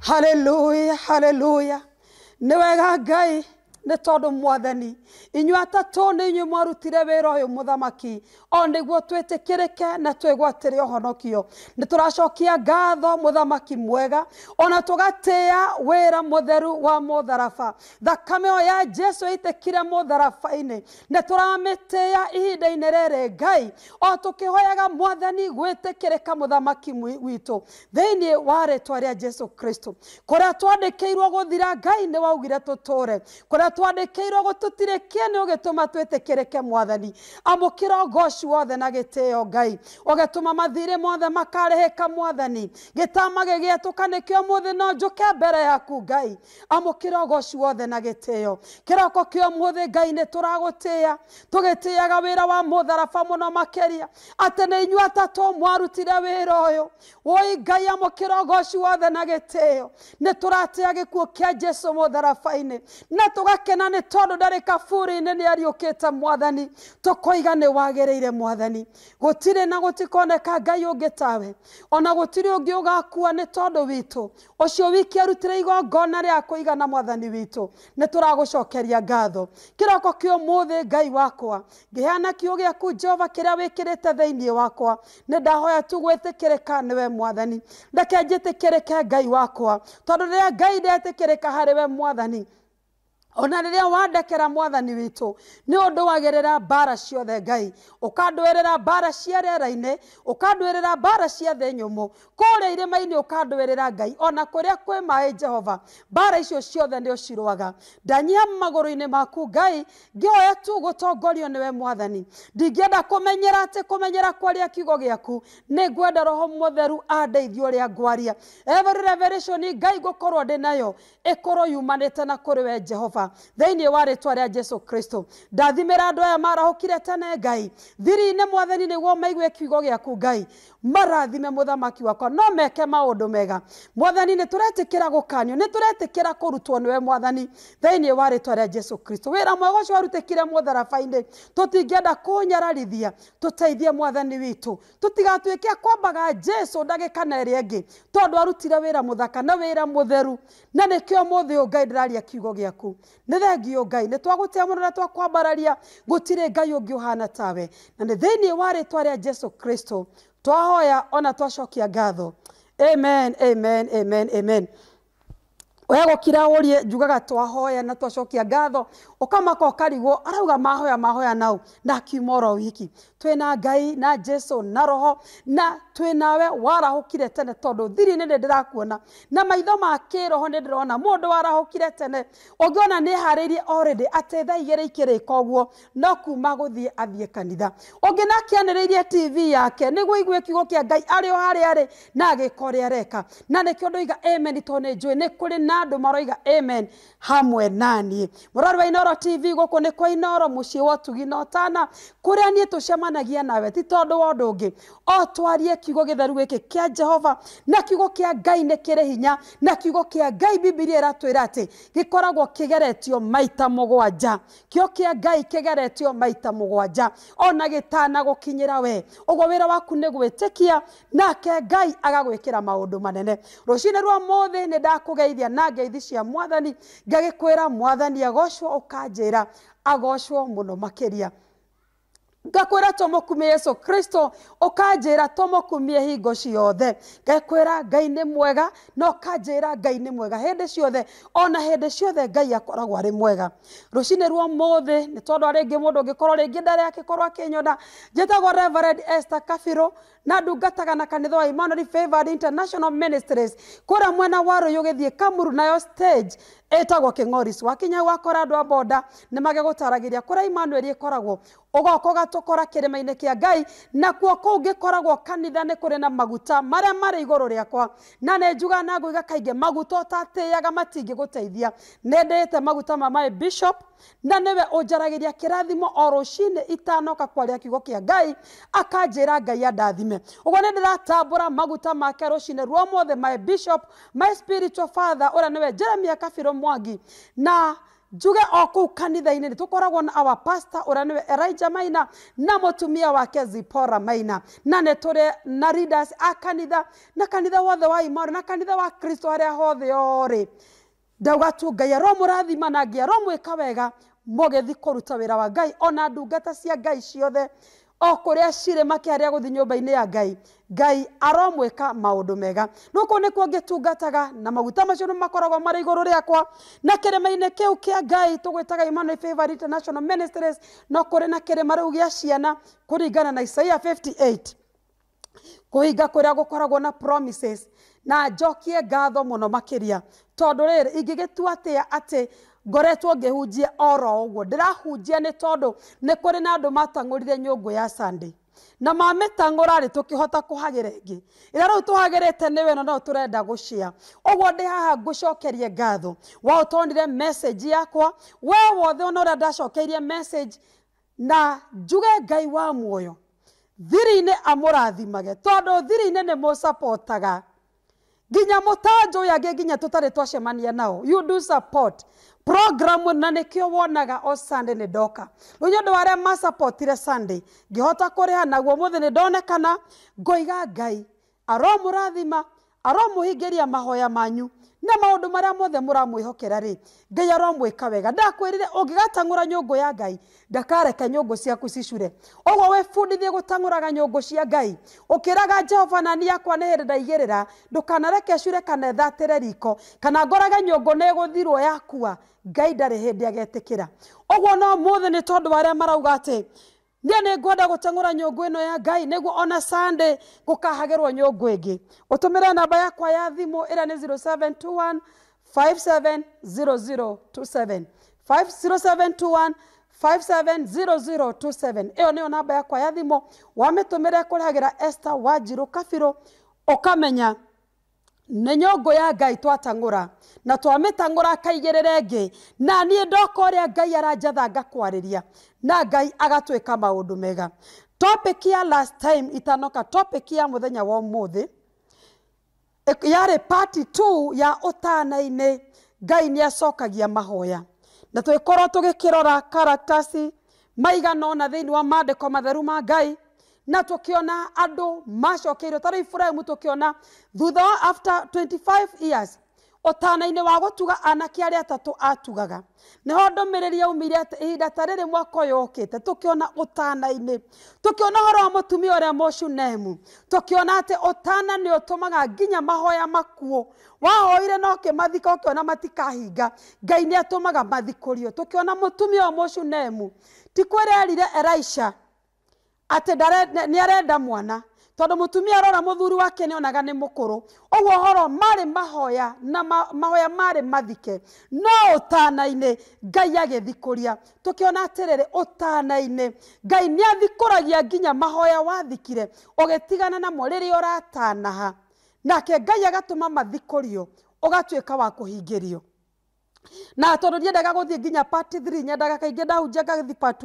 Hallelujah, hallelujah. Nuega gai. nä tondå mwathani inyu atatå nä inyuä mwarutire wä ra å yå må thamaki o nä guo twä tä kä rä ke na twä gwatä re å honokio nä tå racokia ngatho må thamaki mwega ona tå gatä a wä ra må theru wa må tharaba thakame ä ya jesu ä kire må tharaba-inä nä tå ramä tä a ihinda-inä rärä ngai o tå kä hoyaga mwathani gwä tä kä rä ka må thamaki witå thä inä wa rä twa rä a jesu kristo kå rä a twandä kä irwo gå thira ngai nä waugire tå tå re kå rä a twandĩkĩirwo gũtũtirĩkia nĩ ũgĩtũma twĩtĩkĩrĩke mwathani amũkĩra ũgoci wothe na gĩtĩo ngai ũgĩtũma mathirĩ mothe makarĩhĩka mwathani gĩtama gĩgĩetũka nĩkĩo mũthĩ no njũke mbere yaku ngai amũkĩra ũgoci wothe na gĩtĩo kĩroko kĩa ũmũthĩ ngai nĩ tũragũtĩĩa tũgĩtĩaga wĩra wa mũtharaba mũno makĩria atĩ nĩ inyuĩ atatũ mwarutire wĩra ũyũ woi ngai amũkĩra ũgoci wothe na gĩtĩo nĩ tũratĩa gĩkuũ kĩa jesu mũtharaba-inĩ na tũga yake na nä tondå ndarä kaburi-inä nä ariå te mwathani tå koiga nä wagä mwathani gå tirä na gå tikoneka ngai å ngä tawe ona gå tirä å ngä å gakua nä tondå witå å cio wiki arutä re igongona rä a kå igana mwathani witå nä tå ragå cokeria ngatho kä roko kä å må thä ngai wakwa ngä heana kiå gä aku jehova kä rä a wä kä rä te thä wakwa nä ndahoya tu gwä tä kä rä ka nä we mwathani ndeke njä tä kä rä ke ngai wakwa tondå rä rä a ngai ndetä kä rä ka harä we mwathani ona rä rä a wandekera mwathani witå nä å ndåagä mbara ciothe ngai å kandwä mbara cia rera-inä å kandwä mbara cia thä nyå kå rä irä-mainä å ngai ona kå rä a kwä maä jehova mbara icio ciothe nä å cirwaga ndanyia magå maku ngai ngä tu gå tongorio nä we mwathani ndingäenda kå menyera atä kå menyera kwaria kiugo gä aku nä ngwenda roho mwetheru andeithio å rä a ngwaria every revelation ngai ngå korwo ndä nayo ä korwo yumanä te na kå rä we jehova thĩinĩ wa rĩtwa rĩa jesu kristo ndathimĩra andũ aya marahũkire tene ngai thiri-inĩ mwathani nĩguo maigue kiugo gĩaku ngai marathime mũthamaki wakwa no meke maũndũ mega mwathani nĩ tũretĩkĩra gũkanio nĩ tũretĩkĩra kũrutwo nĩwe mwathani thĩinĩ wa rĩtwa rĩa jesu kristo wĩra mwega ũcio warutĩkire mũtharaba-inĩ tũtingĩenda kũnyararithia tũteithie mwathani witũ tũtigatuĩke kwambaga jesu ndagĩka na ĩrĩa ĩngĩ tondũ arutire wĩra mũthaka na wĩra mũtheru na nĩkĩo mũthĩ ũngai ndĩraria kiugo gĩaku nä thengiå ngai nä twagå må na twakwambararia gå tirä ngai å ngä å hana tawe na nä thä inä warä twa rä a jesu kristo twahoya ona twacokia ngatho amen amen amen amen we gukira urie njugaga twahoya na twacokia ngatho å karigwo arauga mahoya mahoya nau na akiuma wiki twina ngai na jesu na roho na twinawe warahukire tene tondu thiri ni ndirakuona na maitho ma kiroho ni ndirona mundu warahukire tene ungiona ni haririe already ateithaigire ikirika uguo no kuma guthie athie kanitha ungi na kianiriirie tv yake niguo igue kiugo kia ngai ari o haria ari na agiko areka na nikio ndoiga amen tondu njui ni kuri na andu maroiga amen hamwe nanie murori wa inoro tv guku ni kwa inoro mucii wa utugi na kuria nie tucema twacemanagia nawe ti tondu wa undu ungi o twarie kiugo githaru giki kia jehova na kiugo kia ngai ni kiri hinya na kiugo kia ngai bibilia iratwira ati gikoragwo kigeretio maita mugwanja kio kia ngai kigeretio maita mugwanja ona gitana gukinyira we uguo wira waku ni gwitikia nake ngai agagwikira maundu manene rucine rwa muthi ni ndakugeithia na ngeithi cia mwathani ngagikwira mwathani agocwo ukanjira agocwo muno makiria ngakwira tumukumie yesu kristo ukanjira tumukumie hingo ciothe ngekwira ngai nä mwega na ukanjira ngai nä mwega hindi ciothe ona hindi ciothe ngai akoragwo arä mwega rucinä rwa muthi nä tondå rä ngä må ndå ngä korwo rä ngä ndarä akä korwo akä nyona njätagwo reverend esther Kafiro na ndungataga na kanitha wa Emmanuel Favored International Ministries kura mwena wa rũĩ ũgĩthiĩ kamuru nayo stage ĩtagwo kĩng'oris wakinya wakora andũ a boda nĩ magĩgũtaragĩria kũrĩa Emmanuel ĩkoragwo ũgoka ũgatũkora kĩrĩma-inĩ kĩa ngai nakuo kũu ngĩkoragwo kanitha nĩ kuri na maguta marĩa marĩ igũrũ riakwa na ne njuga na nguiga kaingĩ maguta matingi matingĩgũteithia nĩ ndĩĩte maguta ma my bishop na nĩwe ũnjaragĩria kirathimo o rũciinĩ itanoka kwaria kiugo kĩa ngai akanjĩra ngai andathime mwene uguo nä ndä maguta make rå cinä ruo mothe my bishop my spiritual father å rä a nä we jeremia kabirå mwangi na njuge o kå kanitha-inä nä tå na awa pastor å rä eraija maina na må wake zipora maina na nä tå na readers a kanitha na kanitha wothe wa imarä na kanitha wa kristo harä a hothe orä ndauga tu ngai arwo må rathima na ngai arwo mwä ka wega må gä thi kå ruta wä ra wa ngai ona ndungata cia ngai ciothe o kuria cirä makäaria gå thiä nyå mba ya ngai ngai aromwä maundu mega no kå nä kuo ngä tungataga na maguta macio nä makoragwo marä igå rå rä akwa na kä rä-mainä kä u kä a ngai tå gwä taga no kå rä na kä rä marä u gä a ciana kå ringana na isaia 58 kå hinga kå rä a gå koragwo na promises na njokie ngatho må no makä ria tondå rä ingä gä tua atä ngoretwo ngĩhunjia oro ũguo ndĩrahunjia nĩ tondũ nĩ kũrĩ na andũ matang'ũrire nyũngũ ya sunday na mamĩtang'ũra rĩ tũkĩhota kũhagĩra ĩngĩ ĩrĩa rĩu tũhagĩrĩte nĩwe no no tũrenda gũcia ũguo ndĩ haha ngũcokerie ngatho wa ũtonire message yakwa we wothe ona ũrĩa ndacokeirie message na njuge ngai wa muoyo thiri-inĩ amũrathimage tondũ thiri-inĩ nĩ mũcapotaga nginya ta ya ge nginya tarä twacemania nao you do support program na nikio wonaga o oh, sunday ni ndoka runyo ndu aria masupportire sunday rä kuriha naguo thä nä ndonekana ngoiga ngai rathima aromå hingä ria mahoya manyu na maundu maria mothe muramwihokera ri ngai aramwika wega ndakwirire ungigatang'ura nyungu ya ngai ndakareke nyungu ciaku cicure oguo wibundithie gutang'uraga nyungu cia ngai ukiraga jehova nani yakwa nä hä ndaigä ndukanareke cure kana ithatire riko kana ngorage nyungu nä guthirwo yakua ngai ndarä hä ndä agetä kä ra å guo no må thä nä tondå arä a marauga atä niä nä ngwenda gå teng'å nyå no ya ngai nä ona sande gå kahagä rwo nyå ngå ä ngä å tå mä re namba yakwa ya thimå ä rä a nä 0721 570027 0721 570027 ä yo nä yo namba yakwa ya thimå wamä tå mä re kå rä hagä ra este wanjirå kabirå å kamenya nä nyå ya ngai twatangå na tangå ra akaigä rä ra ä ngä na niä ndoka å rä a ngai aranjatha ngakwarä ria na ngai agatuä ka maå ndå mega ya last time itanoka topic ya thenya wa thä yarä part 2 ya utana-inä ngai nä acokagia mahoya na twä korwo tå gä kä rora maigana na thä inä wa mandä ko matheru ma ngai na tukiona andu macokeirio tari iburahimu tukiona thutha after 25 years utana-inĩ wa gũtuga anake arĩa atatũ atugaga nĩho ndũmĩrĩri yaumire ihinda ta rĩrĩ mwaka ũyũ ũkĩte tukiona utana inĩ tukiona horo wa mũtumia ũrĩa mũcunemu tukiona atĩ ũtana ni ũtũmaga nginya mahoya makuũ wahoire na ũkĩmathika ũkĩona matikahinga ngai nĩ atũmaga mathikũrio tũkĩona mũtumia ũyũ mũcunemu ti kwĩrerire Elisha atä nä arenda mwana tondå må tumia arora må thuri wake nä onaga nä må kå rå å guo horo marä mahoya na mahoya marä mathike no å tana-inä ngai agä thikå ria tå kä ona atä rä rä å tana-inä ngai nä athikå ragia nginya mahoya wathikire å gä tigana namo rä rä a å ratanaha nake ngai agatå ma mathikå rio å gatuä ka wa kå hingä rio na tondå niendaga gå thiä nginya part 3 nyendaga kaingä ndahunjia ngathi part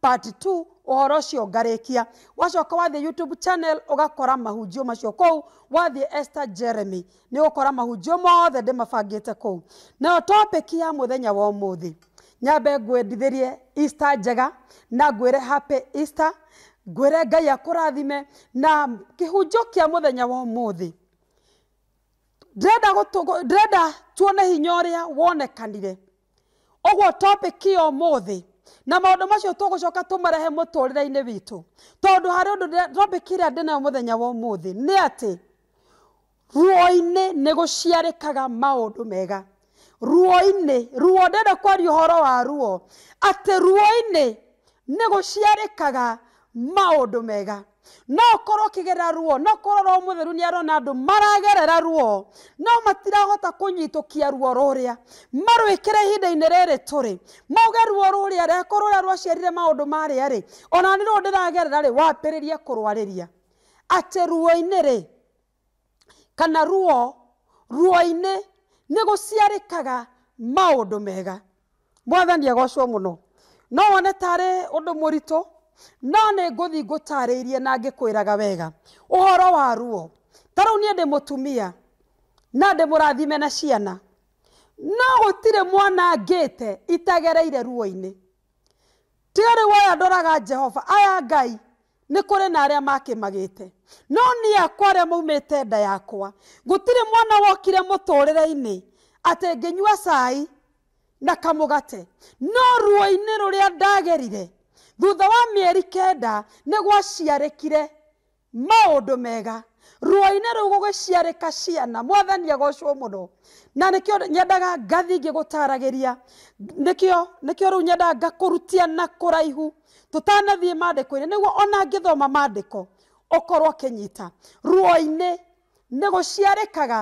part 2 uhoro ũcio ngarekia wacoka wathiĩ youtube channel ugakora mahunjio macio kũu wathiĩ esther jeremy ni ukora mahunjio mothe de ndĩmabangĩte kũu na topic ya muthenya wa muthi nyambe ngwendithĩrie easter njega na ngwĩre happy easter ngwĩre ngai akũrathime na kĩhunjio kĩa muthenya wa muthi ũmũthĩ ndĩrenda tuone hinya ũrĩa wonekanire ogwo topic ya muthi na maundu macio tugucoka tumarehe muturire-ini witu tondu hari undu ndambikire ndi nayo muthenya wa umuthi ni ati ruo-ini ni guciarikaga maundu mega ruo-ini ruo ndenda kwaria uhoro wa ruo ati ruo-ini ni guciarikaga maundu mega no korwo kigerera ruo no korwo roho mutheru ni arona andu maragerera ruo no matirahota kunyitukia ruo ruria marwikire ihinda-inĩ rĩrĩ tũrĩ mauge ruo rũrĩa reko rũrĩa rwaciarire maũndũ marĩa rĩ ona nĩ rũo ndĩragerera rĩ wambĩrĩrie kũrwarĩria atĩ ruo-inĩ rĩ kana ruo ruo-inĩ nĩ gũciarĩkaga maũndũ mega mwathani agocwo mũno no wone tarĩ ũndũ mũritũ no nä ngå thiä ngå tarä irie na ngä kwä raga wega å horo wa ruo ta rä u niä ndä må tumia na ndä må rathime na ciana no gå tirä mwana ngä te itagereire ruo-inä tiga rä u aya ndoraga jehova aya ngai nä kå rä na arä a makä magä te no nä akwa arä a maumä te nda yakwa gå tirä mwana wokire må tå rä re-inä atä ngä nyua cai na kamå gate no ruo-inä rå rä a ndagerire thutha wa mĩeri kenda nĩ gwaciarĩkire maũndũ mega rũa-inĩ rĩu gũgĩciarĩka ciana mwathania gocwo mũno na nĩkĩo nyendaga ngathi ngĩgũtaragĩria nĩkĩo nĩkĩo rĩu nyendaga ngakũrutia na kũraihu tũtanathiĩ mandĩko-inĩ nĩguo ona ngĩthoma mandĩko ũkorwo akĩnyita rũa-inĩ nĩ gũciarĩkaga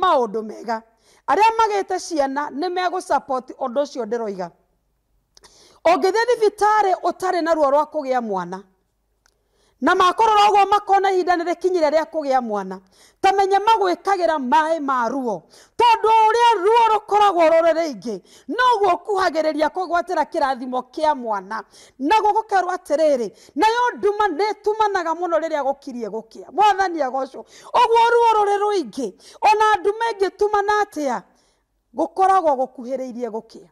maũndũ mega arĩa magĩte ciana nĩ megũ ũndũ ũcio ndĩroiga ũngĩthiĩ thibitarĩ ũtarĩ na ruo rwa kũgĩa mwana na makororo ũguo makona ihinda nĩ rĩkinyire rĩa kũgĩa mwana tamenye magwĩkagĩra maĩ ma ruo tondũ ũrĩa ruo rũkoragwo rũrĩ rĩingĩ noguo ũkuhagĩrĩria kũgwatĩra kĩrathimo kĩa mwana naguo gũkerwo atĩrĩrĩ nayo nduma nĩ ĩtumanaga mũno rĩrĩa gũkirie gũkĩa mwathani agocwo ũguo ruo rũrĩ rũingĩ ona nduma ĩngĩtumana atĩa gũkoragwo gũkuhĩrĩirie gũkĩa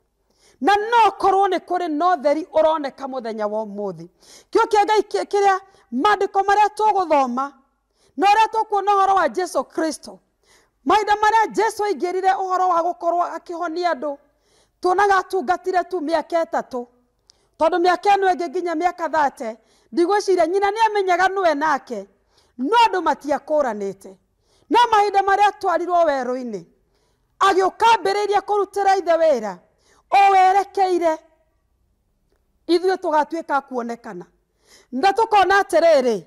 na no korwo ni kuri no theri uroneka muthenya wo muthi kyo må thä kä o kä ngai kä rä a mandäko marä a tågå thoma na horo wa jesu kristo maida marä jesu igirire uhoro wa gå korwo akä honia andå tuonaga tu mä aka ätatå tondå mä aka no ä ngä nginya mä thate ndigwä nyina ni amenyaga nä nake no andå matiakå ranä te no mahinda marä twarirwo weroini inä agä å ithe wera werekeire ithuä tå gatuä kuonekana na tå kona atä rä rä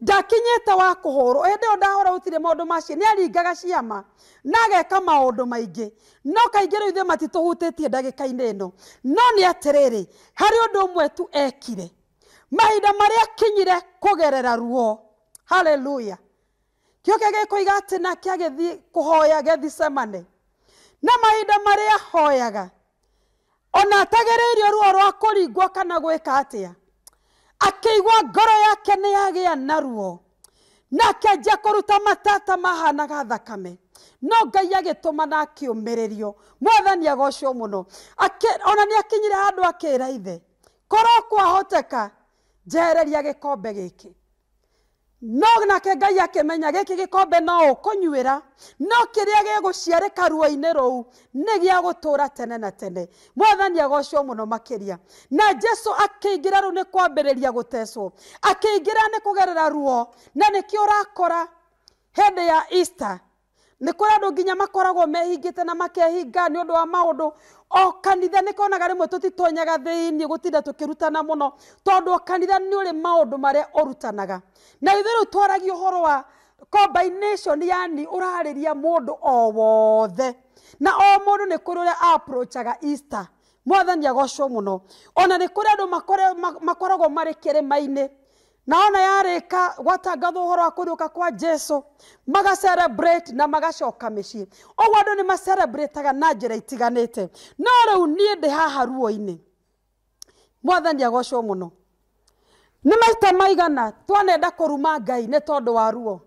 ndakinyä te wa kå hå rwo ä ndä ä yo ndahå ra gå aringaga ciama na ageka maå ndå maingä no kaingä rä ithuä matitå hutä tie ndagä no no nä atä rä rä harä å ndå å tu ekire mahinda marä a kinyire kå gerera ruo haleluya kä o kä gä kå iga atä na kä agä thiä kå hoya gethicemane na mahinda marĩa ahoyaga ona atagereire ruo rwa kũringwo kana gwĩka atĩa akĩigua ngoro yake nĩ yagĩa na ruo na akĩanjia kũruta matata mahanaga thakame no ngai agĩtũma na akĩũmĩrĩrio mwathani agocwo mũno ona nĩ akinyire handũ akĩĩra ithe korwo kwahoteka njehereria gĩkombe gĩkĩ no nake ngai akĩmenya gĩkĩ gĩkombe no ũkũnyuĩra no kĩrĩa gĩgũciarĩka ruo-inĩ rũu nĩ gĩa gũtũũra tene na tene mwathani agocwo muno makiria na jesu akĩingĩra rĩu nĩ kwambĩrĩria gũtecwo akĩingĩra ni kugerera ruo na nĩkĩo urakora hĩndĩ ya easter ni kũrĩ andũ nginya makoragwo mehingite na makehinga ni undu wa maundu o kanitha nä konaga rä mwe tå titonyaga thä-inä gå tinda tå kä rutana må no tondå kanitha nä å rä maå ndå marä a å rutanaga na ithuä rä u twaragia å horo wa combination yani å rarä ria må ndå o wothe na o må ndå nä kå rä å rä a aprochaga easter mwathani agocwo må no ona nä kå rä andå makoragwo marä kä rä ma-inä naona yareka watangatha uhoro wa kunyuka kwa jesu celebrate na magacoka mĩciĩ ũguo andũ nĩ macerebretaga na njĩra itiganĩte no rĩu niĩ ndĩ haha ruo-inĩ mwathani agocwo mũno nĩ maita maigana twanenda kũruma ngai nĩ tondũ wa ruo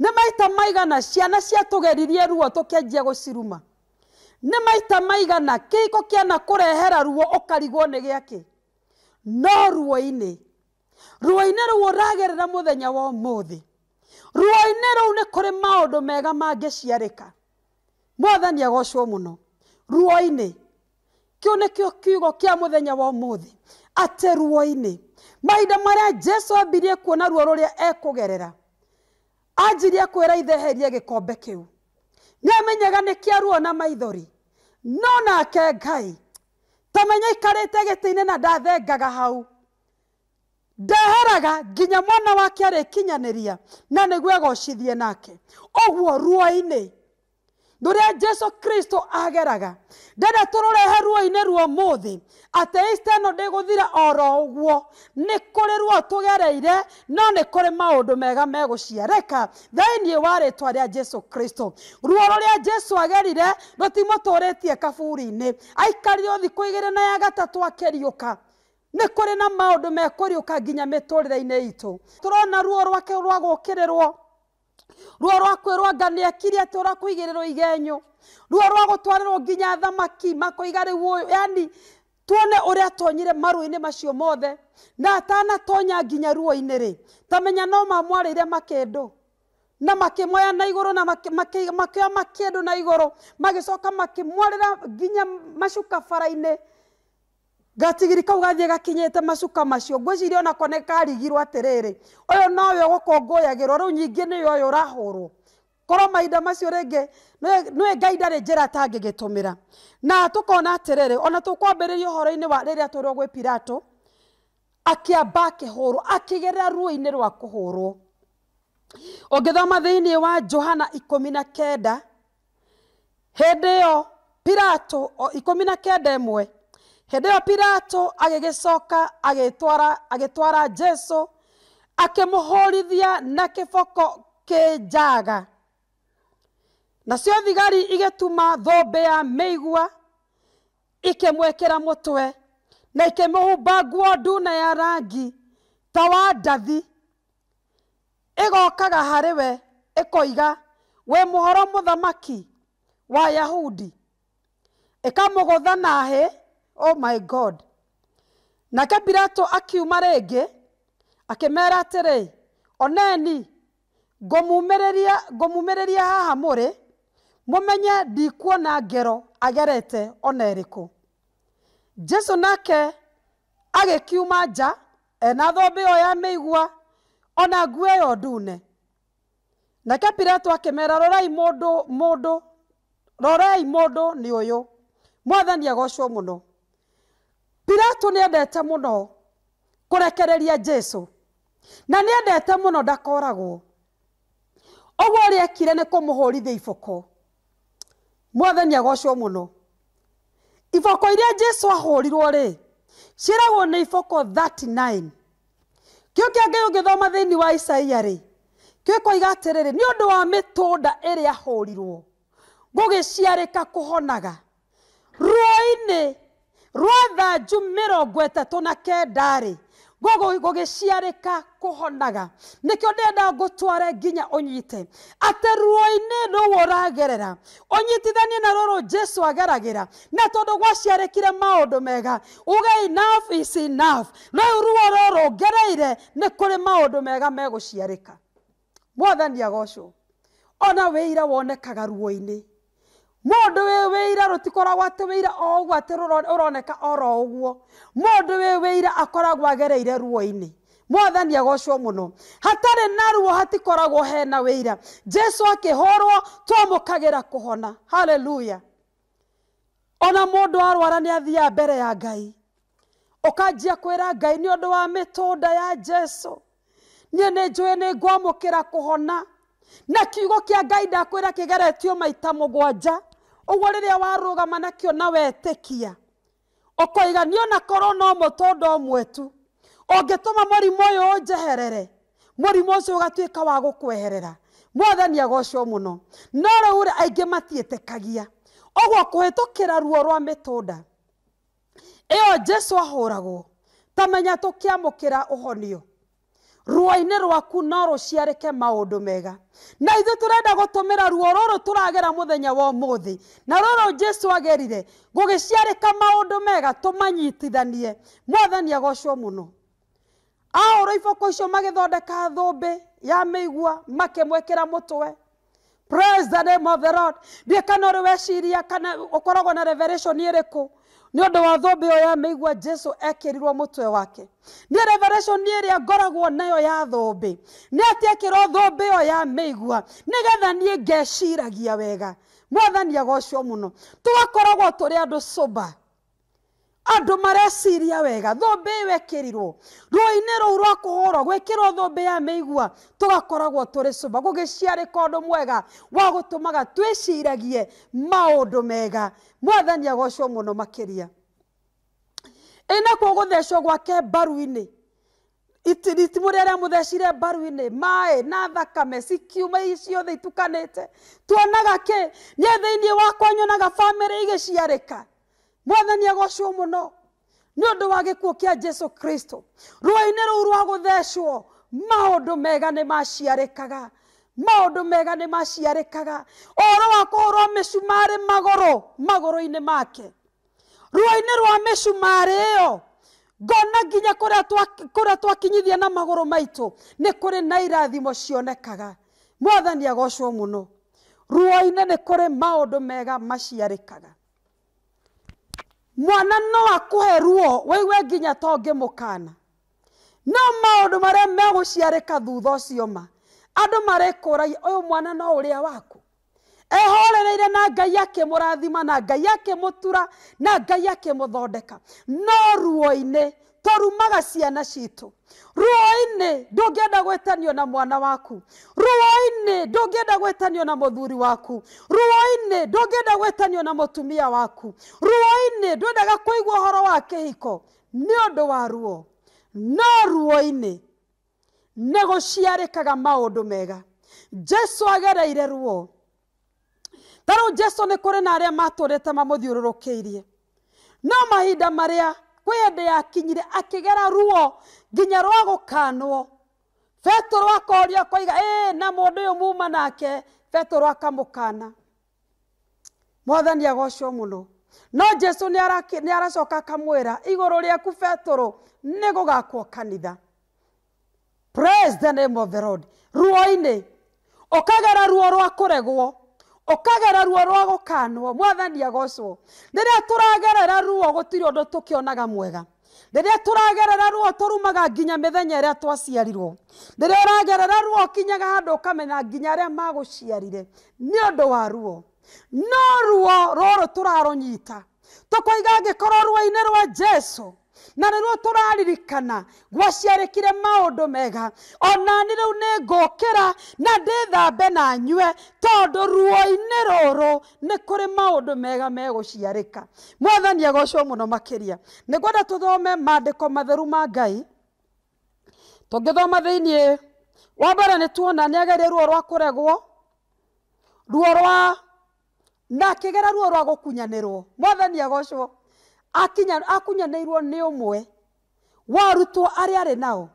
nĩ maita maigana ciana ciatũgeririe ruo tũkĩanjia gũciruma nĩ maita maigana kĩhiko kĩana kũrehera ruo ũkarigwo nĩ gĩakĩ no ruo-inĩ ruoinĩ rũu ũragerera mũthenya wa ũmũthĩ ruoinĩ rũu nĩ kũrĩ maũndũ mega mangĩciarĩka mwathani agocwo mũno ruoinĩ kĩu nĩkĩo kiugo kĩa mũthenya wa ũmũthĩ atĩ ruoinĩ mainda marĩa jesu ambirie kuona ruo rũrĩa ekũgerera anjirie kwĩra itheherie gĩkombe kĩu nĩamenyaga nĩ kĩa ruo na maithori no nake ngai tamenya ikarĩte gĩtĩ-inĩ na ndathengaga hau ndeheraga nginya mwana wake arĩkinyanĩria na nĩguo egocithie nake guo ruo rä a jesu kristo ageraga ndenda rehe ruo inä ruo mũthĩ atĩ ista gå thira oro nä kå rä ruo gereire no rä maå ndå mega thainiä warä wa rĩtwa a jesu kristo ruo a jesu agerire tie kaburi inä aikarire igä igĩrĩ na ya gatatũ ka nä kå rä na maå ndå mekå riå ka nginya mä tå rä re-inä itå tå rona ruo rwake rwa gå kä rä rwo ruo rwa kwä rwo nga nä ekire atä å ra kå igä rä rwo igenyå ruo rwa gå twarä rwo nginya thamaki makoiga rä u yani tuone å rä a tonyire marå-inä macio mothe na tonya nginya ruo-inä rä tamenya no mamwarä ire makä na makimoya na iguru na makioya makindu na iguru magicoka makimwarira nginya macuka bara-ini gatigiri kau gathie gakinyete macuka macio ngwiciria ona kone karigirwo atiriri uyu nowe gukunguyagirwo riu nyingi ni yo yo rahuru koro maida macio rĩngĩ nĩ ngai ndarĩ njĩra tangĩgĩtũmĩra na tukona atĩrĩrĩ ona tũkwambĩrĩria uhoro-ini wa rĩrĩa tũrwo gwĩ pirato akĩamba akĩhũrwo akĩgerera ruo-inĩ rwa kũhũrwo ũngĩthoma thĩinĩ wa johana ikũmi na kenda hĩndĩ ĩyo pirato ikũmi na kenda ĩmwe hĩndĩ ĩyo pirato agĩgĩcoka agĩtwara agĩtwara jesu akĩmũhũrithia na kĩboko kĩ njaga nacio thigari igĩtuma thũmbĩ ya mĩigua ikĩmwĩkĩra mũtwe na ikĩmũhumba nguo nduna ya rangi ta wa ndathi ĩgokaga harĩ we ĩkoiga wĩ mũhoro mũthamaki wa yahudi ĩkamũgũtha na hĩ oh my god nake pilato akiuma rĩngĩ akĩmeera atĩrĩ oneni ngũmumĩrĩria haha mũrĩ mũmenye ndikuona ngero agerete ona ĩrĩkũ jesu nake agĩkiuma nja ena thombe ĩyo ya mĩigua ona nguo ĩyo ndune nake pilato akĩmeera rorai mũndũ mũndũ rorai mũndũ nĩ ũyũ mwathani agocwo mũno pilato nä endete må no kå rekereria jesu na nä endete må no ndakoragwo å guo å rä ekire nä kå må hå rithia iboko mwathani agocwo må no iboko iria jesu ahå rirwo rä ciäragwo nä iboko 39 kä o kä angä å ngä thoma thä inä wa isaia rä kä koiga atä rä rä nä å ndå wa mä tå nda ä rä ahå rirwo gå gä ciarä ka kå honaga ruo-inä rwa thanju mĩrongo ĩtatũ na kendarä gå gä ciarä ka kå kenda-rĩ gũgĩciarĩka kũhonaga nĩkĩo ndenda tware nginya å nyite atä ruo inä å ragerera å ũnyitithanie na rå jesu ageragä ra na tondå gwaciarä kire maå ndå mega å enough rä u ruo rå rå ngereire nä kå rä maå ndå mega megå ciarä ka mwathani agocwo ona wä wĩira wonekaga ruo inä mundu wi wira rutikoragwo ati wira o uguo ati uroneka oro uguo mundu wi wira akoragwo agereire ruo-ini mwathani agocwo muno hatarä na ruo hatikoragwo hena wira jesu akihorwo twamukagira kuhona haleluya ona mundu arwara ni athia mbere ya ngai ukanjia kwira ngai ni undu wa mitunda ya jesu niä nä njå nä ngwamå kä ra kå hona na kiugo kä a ngai ndakwä ra kä geretio maita må gwanja ũguo rĩrĩa warũgama nakĩo na wetĩkia ũkoiga nĩ ona korwo no mũtũnda ũmwe tu ũngĩtũma mũrimũ ũyũ ũnjeherere mũrimũ ũcio ũgatuĩka wa gũkweherera mwothe nĩ agocwo mũno no rĩu rĩ aingĩ matiĩtĩkagia ũguo kũhĩtũkĩra ruo rwa mĩtũnda ĩyo jesu ahũragwo tamenya tũkĩamũkĩra ũhonio ruo-inĩ rwaku no maå ndå mega na tå mä ra ruo rũrũ må thenya wa thä na rå jesu agerire maå ndå mega manyitithanie mwathani agocwo mũno rå iboko icio magĩthondeka thũmbĩ ya mĩigua makĩmwĩkĩra mũtwe praise the name of the lord ndiĩ kana ũrĩ weciria kana ũkoragwo na rä kå nä å ndå wa thombe ä yo ya mä igua jesu ekä rirwo må twe wake nä revelation ä rä a ngoragwo nayo ya thombe nä atä ekä rwo thåmbä ä yo ya mä igua nä getha niä ngeciragia wega mwathani agocio må no gakoragwo tå rä andå andå mareciria wega thåmbä ä yo äkä inä rå u rwa kå hå rwo gwä kä rwo thåmbä ya mä igua tå gakoragwo tå rä cå ma gå gä ciarä kondå mwega wa gå tå maga twä ciragie maå ndå mega mwathani agocwo må no makä ria ä nakuo gå thecwo gwake mbaru-inä itimå rä arä thecire mbaru-inä maä na thakame cikiuma ciothe itukanä te tuonaga kä nä thä iniä wakwa nyonaga bamä rä igä ciarä ka mwathani agocwo muno nĩ ũndũ wa gĩkuũ kĩa jesu kristo ruo-inĩ rũu rwa gũthecwo maũndũ mega nĩ maciarĩkaga maũndũ mega nĩ maciarĩkaga oro wa kũhũrwo mĩcumarĩ magoro magoro inĩ make ruo-inĩ rwa mĩcumarĩ ĩyo ngona nginya kũrĩa twakinyithia na magoro magũrũ maitũ nĩ kũrĩ na irathimo cionekaga mwathani agocwo mũno ruo-inĩ nĩ kũrĩ maũndũ mega maciarĩkaga mwana no akuhe ruo weiwe nginya to ngimukana no maundu mare meguciarika thutha ucio ma andu mare kuragia uyu mwana no uria waku ehorereire na ngai akimurathima na ngai akimutura na ngai akimuthondeka no ruo-ini rumaga ciana citå ruoinä ndå ngä enda gwä tanio na mwana waku ruoinä ndå ngä enda gwä tanio na må thuri waku ruoinä ndå ngä enda gwä tanio na må tumia waku ruoinä ndwendaga kå igua å horo wa kä hiko nä å ndå wa ruo no ruoinä nä gå ciarä kaga maå ndå mega jesu agereire ruo tarä u jesu nä kå rä na arä a matå rä te mamå thiå rå kä irie no mahinda marä a kwä hä ndä yakinyire akä gera ruo nginya rwa gå kanwo betero akoria koiga ä na må ndå å yå muma nake betero akamå kana mwathani agocwo må no no jesu nä aracoka akamwä ra igå rå rä aku betero nä gå gakwo kanitha praise the name of the lord ruo-inä å kagera ruo rwa kå regwo ukagera ruo rwa gukanwo mwathani agocwo riria turagerera ruo gutiri undu tukionaga mwega riria turagerera ruo turumaga nginya mithenya iria twaciarirwo riria uragerera ruo ukinyaga handu ukamenya nginya aria maguciarire ni undu wa ruo no ruo ruru turarunyita tukoiga ngikorwo ruo-ini rwa jesu na nä ruo tå raririkana kire maå ndå mega ona nä rä u nä ngåkä ra na ndä thambe na nyue tondå ruo-inä rå nä kå rä maå ndå mega megå ciarä ka mwathani agocwo må no makä ria nä ngwenda tå thome mandä ko matheru ma ngai tå ngä thoma thä iniä wa mbere nä tuona nä agerie ruo rwa kå regwo ruo rwa na gera ruo rwa rwo mwathani agocwo akunyanirwo ni umwe warutwo ari ari nao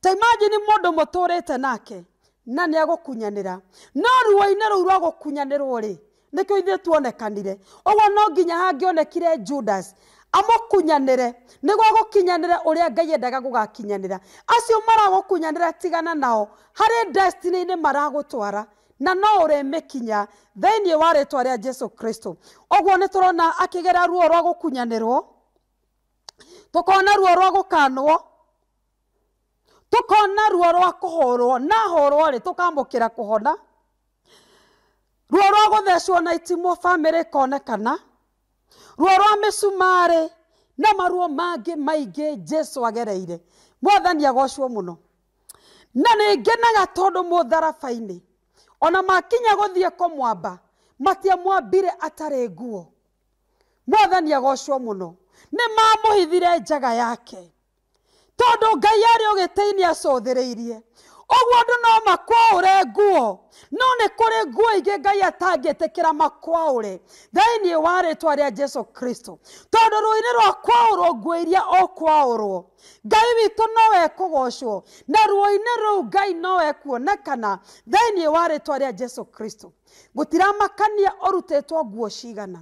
ta imagine mundu muturite nake na ni agukunyanira no ruwa ine ruru agukunyanirwo ri nikyo ithe tuonekanire ogwo no ginya hangionekire judas amukunyanire nigwo gukinyanire uria ngai endaga gugakinyanira acio maragukunyanira tigana nao hari destiny ni maragutwara na no å rä mä kinya thä thĩinĩ wa rĩtwa rĩa jesu kristo tå rona akä gera ruo rwa gå kunyanä rwo tå kona ruo rwa gå kanwo tå kona ruo rwa kå kũhũrwo na rä tå kä ra kå hona ruo rwa gå thecwo na bamä rä ĩkonekana ruo rwa mä cumarä na maruo mangä maingä jesu agereire mwathani agocwo må no na nä ngenaga tondũ mũtharaba-inĩ ona makinya guthie matia matiamwambire atarä nguo mwathani agocwo nä mamå hithire njaga yake tondå ngai arĩ ũgĩtĩ rä irie ũguo andũ no makwaũre nguo no nĩ kũrĩ nguo ingĩ ngai atangĩtĩkĩra makwaũre thĩinĩ wa rĩtwa rĩa jesu kristo tondũ rũini rwa kwaũrwo nguo iria ũkwaũrwo ngai witũ nowe kũgocwo na ruo-inĩ rũu ngai nowe kuonekana thĩinĩ wa rĩtwa rĩa jesu kristo gũtiramakania ũrutĩtwo nguo cigana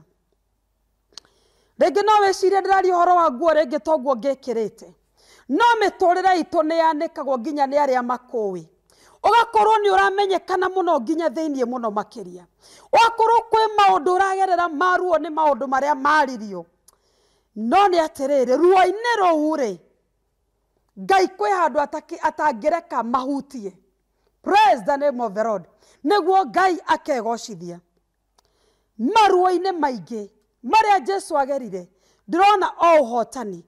rĩngĩ no wĩcirie ndĩraria ũhoro wa nguo rĩngĩ toguo ngĩkĩrĩte no mä tå rä re itå nä yanä kagwo nginya nä arä a å gakorwo nä å ramenyekana må no nginya thä iniä må no makä ria ågakorwo kwä maå ndå å ragerera maruo nä maå ndå marä a maririo no nä atä rä rä ruo-inä rå u rä ngai kwä handå atangä reka mahutie praise the name of the lord ngai akegocithia maruo maingä marä a jesu agerire rona o hotani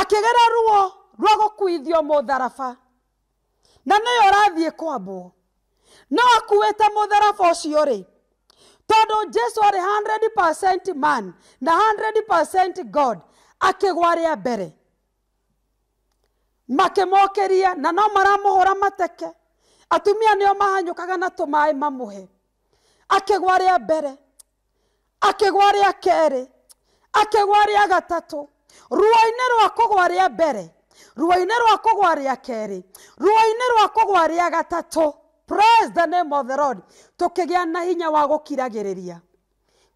akĩgera ruo rwa gũkuithio mũtharaba na nĩyo ũrathiĩ kwambwo no akuĩte mũtharaba ũcio ri tondũ jesu arĩ 100% man na 100% god akĩgwa rĩa mbere makĩmokĩria na no maramuhura mateke atumia nĩo mahanyũkaga na tumai mamuhe akĩgwa rĩa mbere akĩgwa rĩa kerĩ akĩgwa ruo-inĩ rwa kũgwa rĩa mbere ruo-inĩ rwa kũgwa rĩa kerĩ ruo-inĩ rwa kũgwa rĩa gatatũ praise the name of the lord tũkĩgĩa na hinya wa gũkiragĩrĩria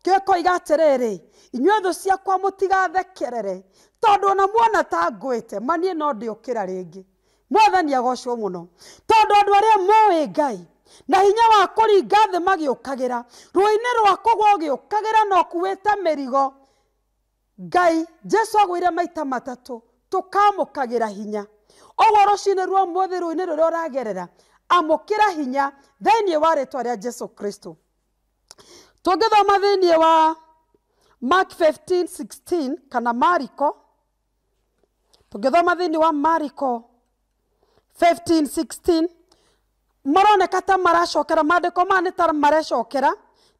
gĩkoiga atĩrĩrĩ inyuĩ thũ ciakwa mũtigathekerere tondũ ona muona ta ngwĩte maniĩ no ndĩũkĩra rĩngĩ mwathani agocwo mũno tondũ andũ arĩa moĩ ngai na hinya wa kũringa thĩ magĩũkagĩra ruo-inĩ rwa kũgwa ũgĩũkagĩra na ũkuĩte mĩrigo ngai jesu agwire maita matatu tukamukagira hinya oguo ruciini rwa umuthi ruini ruria uragerera amukira hinya thiini wa ritwa ria jesu kristo tungithoma thiini wa mark 15:16 kana mariko tungithoma thiini wa mariko 15:16 maroneka ta maracokera maandĩko ma nĩ ta marecokera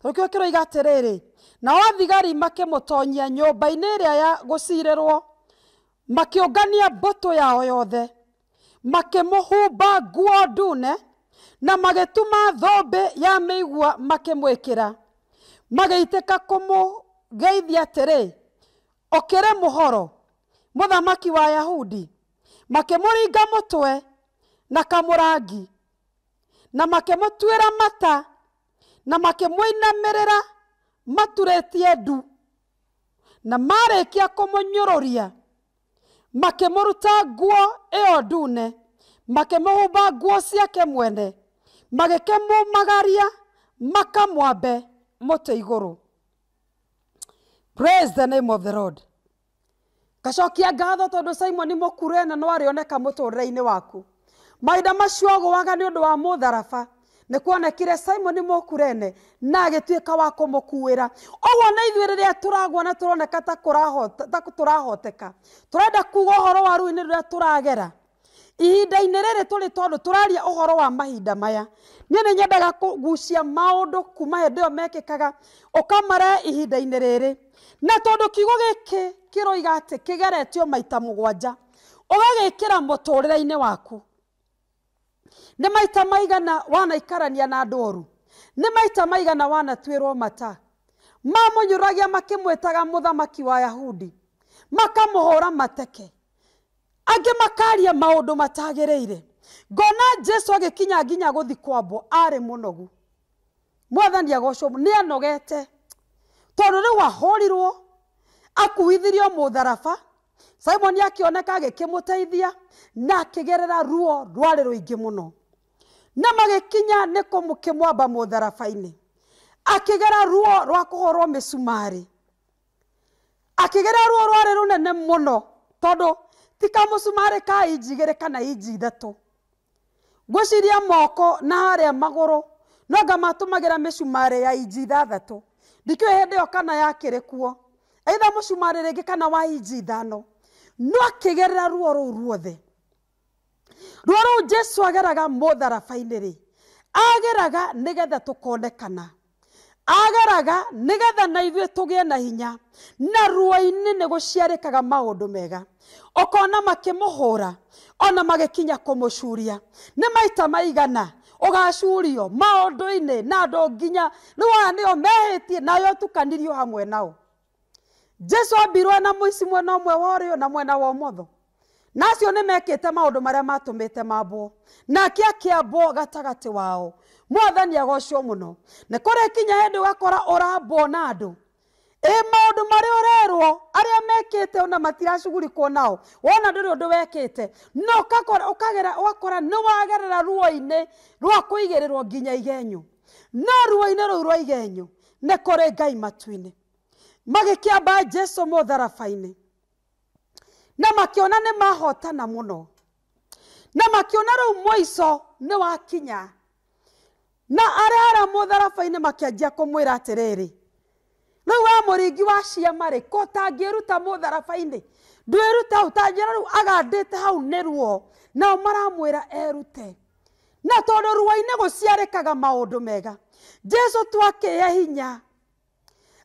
gukio kiroiga atiriri nao athigari makimutonyia nyumba-ini iria ya gucirirwo makiungania mbũtũ yao yothe makimuhumba nguo ndune na magituma thũmbĩ ya mĩigua makimwĩkĩra magĩitĩka kũmũgeithia atĩrĩ okĩrĩ mũhoro mũthamaki wa ayahudi makĩmũringa mũtwe na kamũrangi na makĩmũtuĩra mata na makĩmũinamirĩra maturĩtie ndu na kia makä må ruta nguo yo ndune makĩmũhumba nguo ciake mwene magĩkĩmumagaria makamwambe mũtĩ igũrũ praise the name of the lord ngacokia ngatho tondũ simoni mũkure na no rä mũtũũrĩre inä waku mahinda macio nä å ndå wa tharaba nä kuonekire simoni mũkurene na agĩtuĩka wa kũmũkuĩra rä rä a tå tũragwa na tũroneka rahoteka tå renda kuga å ũhoro wa rũi nĩ rũrĩa tũragera ihinda rä rĩrĩ tå raria å horo wa mahinda maya niĩ nĩ nyendaga maå ndå kuma hä ä yo mekä kaga å kamare ihinda rä rä na tondũ kiugo roiga atä kä geretio maita må gwanja å gagä kä ra mũgwanja ũgagĩkĩra mũtũũrĩre-inĩ waku nä maita maigana wanaikarania na andå oru nä maita maigana wanatuä mata mamå nyå ragia makä mũthamaki wa yahudi makamũhũra mateke angĩ makaria maũndũ matagĩrĩire ngona jesu agĩkinya nginya gũthi kwambwo arĩ mũnogu mwathani agocwo nĩ anogete tondũ rĩu ahũrirwo akuithirio mũtharaba simoni akĩoneka agĩkĩmũteithia na akĩgerera ruo rwarĩ rũingĩ mũno na magäkinya nä kå må kä mwamba må akä gera ruo rwa kå horwo mä cumarä akä ruo rwarä rå nene må no tondå tika musumari ka inji rä kana inji ithatå ngwĩciria moko na harĩa maguru no anga matũmagĩra mĩcumarĩ ya inji ithathatũ ndikĩũĩ hĩndĩ ĩyo kana yakĩrĩ kuo aitha musumari ringi kana wa inji ithano no akĩgerera ruo rũu ruothe rwaro jesu ageraga mũtharaba-inĩ rĩ ageraga tå konekana ageraga nĩgetha na gä e na hinya na ruo-inĩ kaga gũciarĩkaga maũndũ mega hå ra ona må curia nä maita maigana ũgacurio maũndũ-inĩ na andũ nginya rĩu aya mehä tie nayo tukanirio hamwe nao jesu ambirwo na ici mwena mwe wa ũrĩo na mwena wa ũmotho na acio nä te maå ndå marĩa matũmĩte mambwo nake akĩambwo gatagatĩ wao mwathani agocwo mũno nä kũrĩ kinya hĩndĩ ũgakora ũrambwo na andũ ĩ maũndũ marĩa ũrerwo arĩa mekĩte ona matiracugurikwo nao wona ndũrĩ ũndũ wekĩte no ũkagera ũgakora nĩ wagerera ruo-inĩ rwa kũigĩrĩrwo nginya igenyũ no ruo-inĩ rũu rwa igenyũ nĩ kũrĩ ngai matu-inĩ magĩkĩamba jesu mũtharaba-inĩ na makiona nä mahotana må no na makiona rä u ne nä wakinya na arera må tharaba-inä makäanjia kå mwä ra atä rä rä u we må ringi wa ciama rä ko tangä ruta må tharaba-inä ndwä ruta å agandä te hau nä ruo nao maramwä erute na tondå ruo-inä gå ciarä kaga maå ndå mega jesu twakä hinya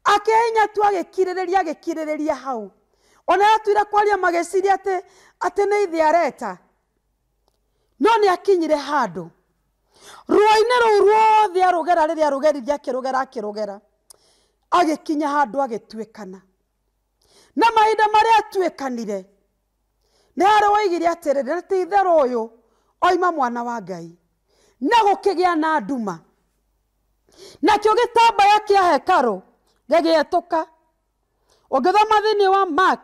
akä hinya twagä kirä rä ria agä kirä rä ria hau ona yatuire kwaria magĩciria atĩ atĩ nĩ ithe areta no nĩ akinyire handũ ruo-inĩ rũu ruothe arũgera rĩrĩa arũgeririe akĩrũgera akĩrũgera agĩkinya handũ agĩtuĩkana na mahinda marĩa atuĩkanire nĩ harĩ woigire atĩrĩrĩ ti itherũ ũyũ oima mwana wa ngai na gũkĩgĩa na nduma nakĩo gĩtambaya kĩa hekarũ gĩgĩetũka ũngĩthoma thĩinĩ wa mark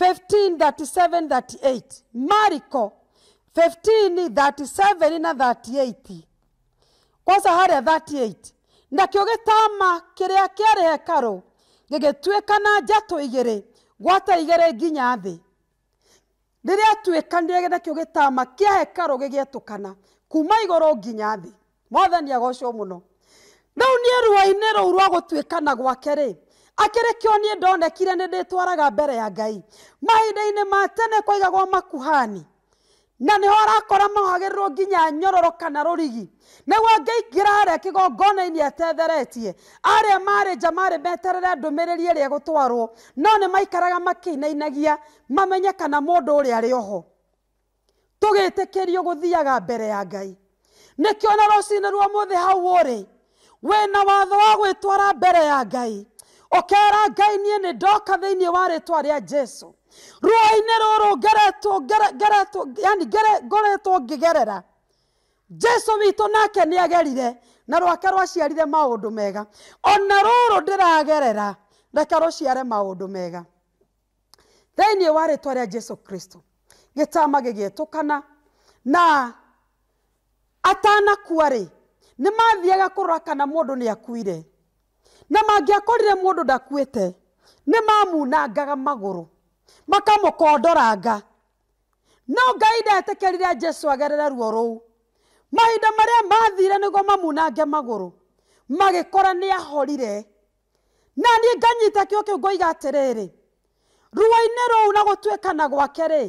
15:37-38 mariko 15:37 na 38 kwanza harĩa 38 nakĩo gĩtama kĩrĩa kĩarĩ hekarũ gĩgĩtuĩkana njatũ igĩrĩ gwata igĩrĩ nginya thĩ rĩrĩa tuĩkanire nakĩo gĩtama kĩa hekarũ gĩgĩetũkana kuma igũrũ nginya thĩ mwathani agocwo mũno rĩu niĩ ruo-inĩ rũu rwa gũtuĩkana gwake rĩ akere ni nie kire ni nditwaraga mbere ya ngai mahinda-inĩ ma tene kwaigagwo makuhani na nä ho arakora mohagä nginya nyororo kana rurigi ne wa ngai ngäingä arä kigongona kä atetheretie are mare jamare nja marä meterere ndå ri gutwarwo no ni maikaraga makinainagia mamenye kana mundu uri ari oho tå gä tä mbere ya ngai nä kä ona rå cinä rwa må thä hau å rä na watho wa gwä mbere ya ngai ukera ngai niä nä ndoka thä inä warä rä twa rä a jesu ruo-inä rå rå yani ngä gerera jesu witå nake nä agerire na rwake rwaciarire maå ndå mega ona rå rå ndä ragerera reke rå ciare maå ndå mega thä inä warä rä twa rä a jesu kristo gä tama gä gä tå kana na atanakua rä nä mathiaga kå rora kana må ndå nä akuire na mangĩakorire mũndũ ndakuĩte nĩ mamunangaga magũrũ makamũkondoranga no ngai ndetĩkĩrire jesu agerere ruo rũu mahinda marĩa mathire nĩguo mamunange magũrũ magĩkora nĩ ahorire na niĩ nganyita kĩo kĩu ngoiga atĩrĩrĩ ruo-inĩ rũu na gũtuĩkana gwake-rĩ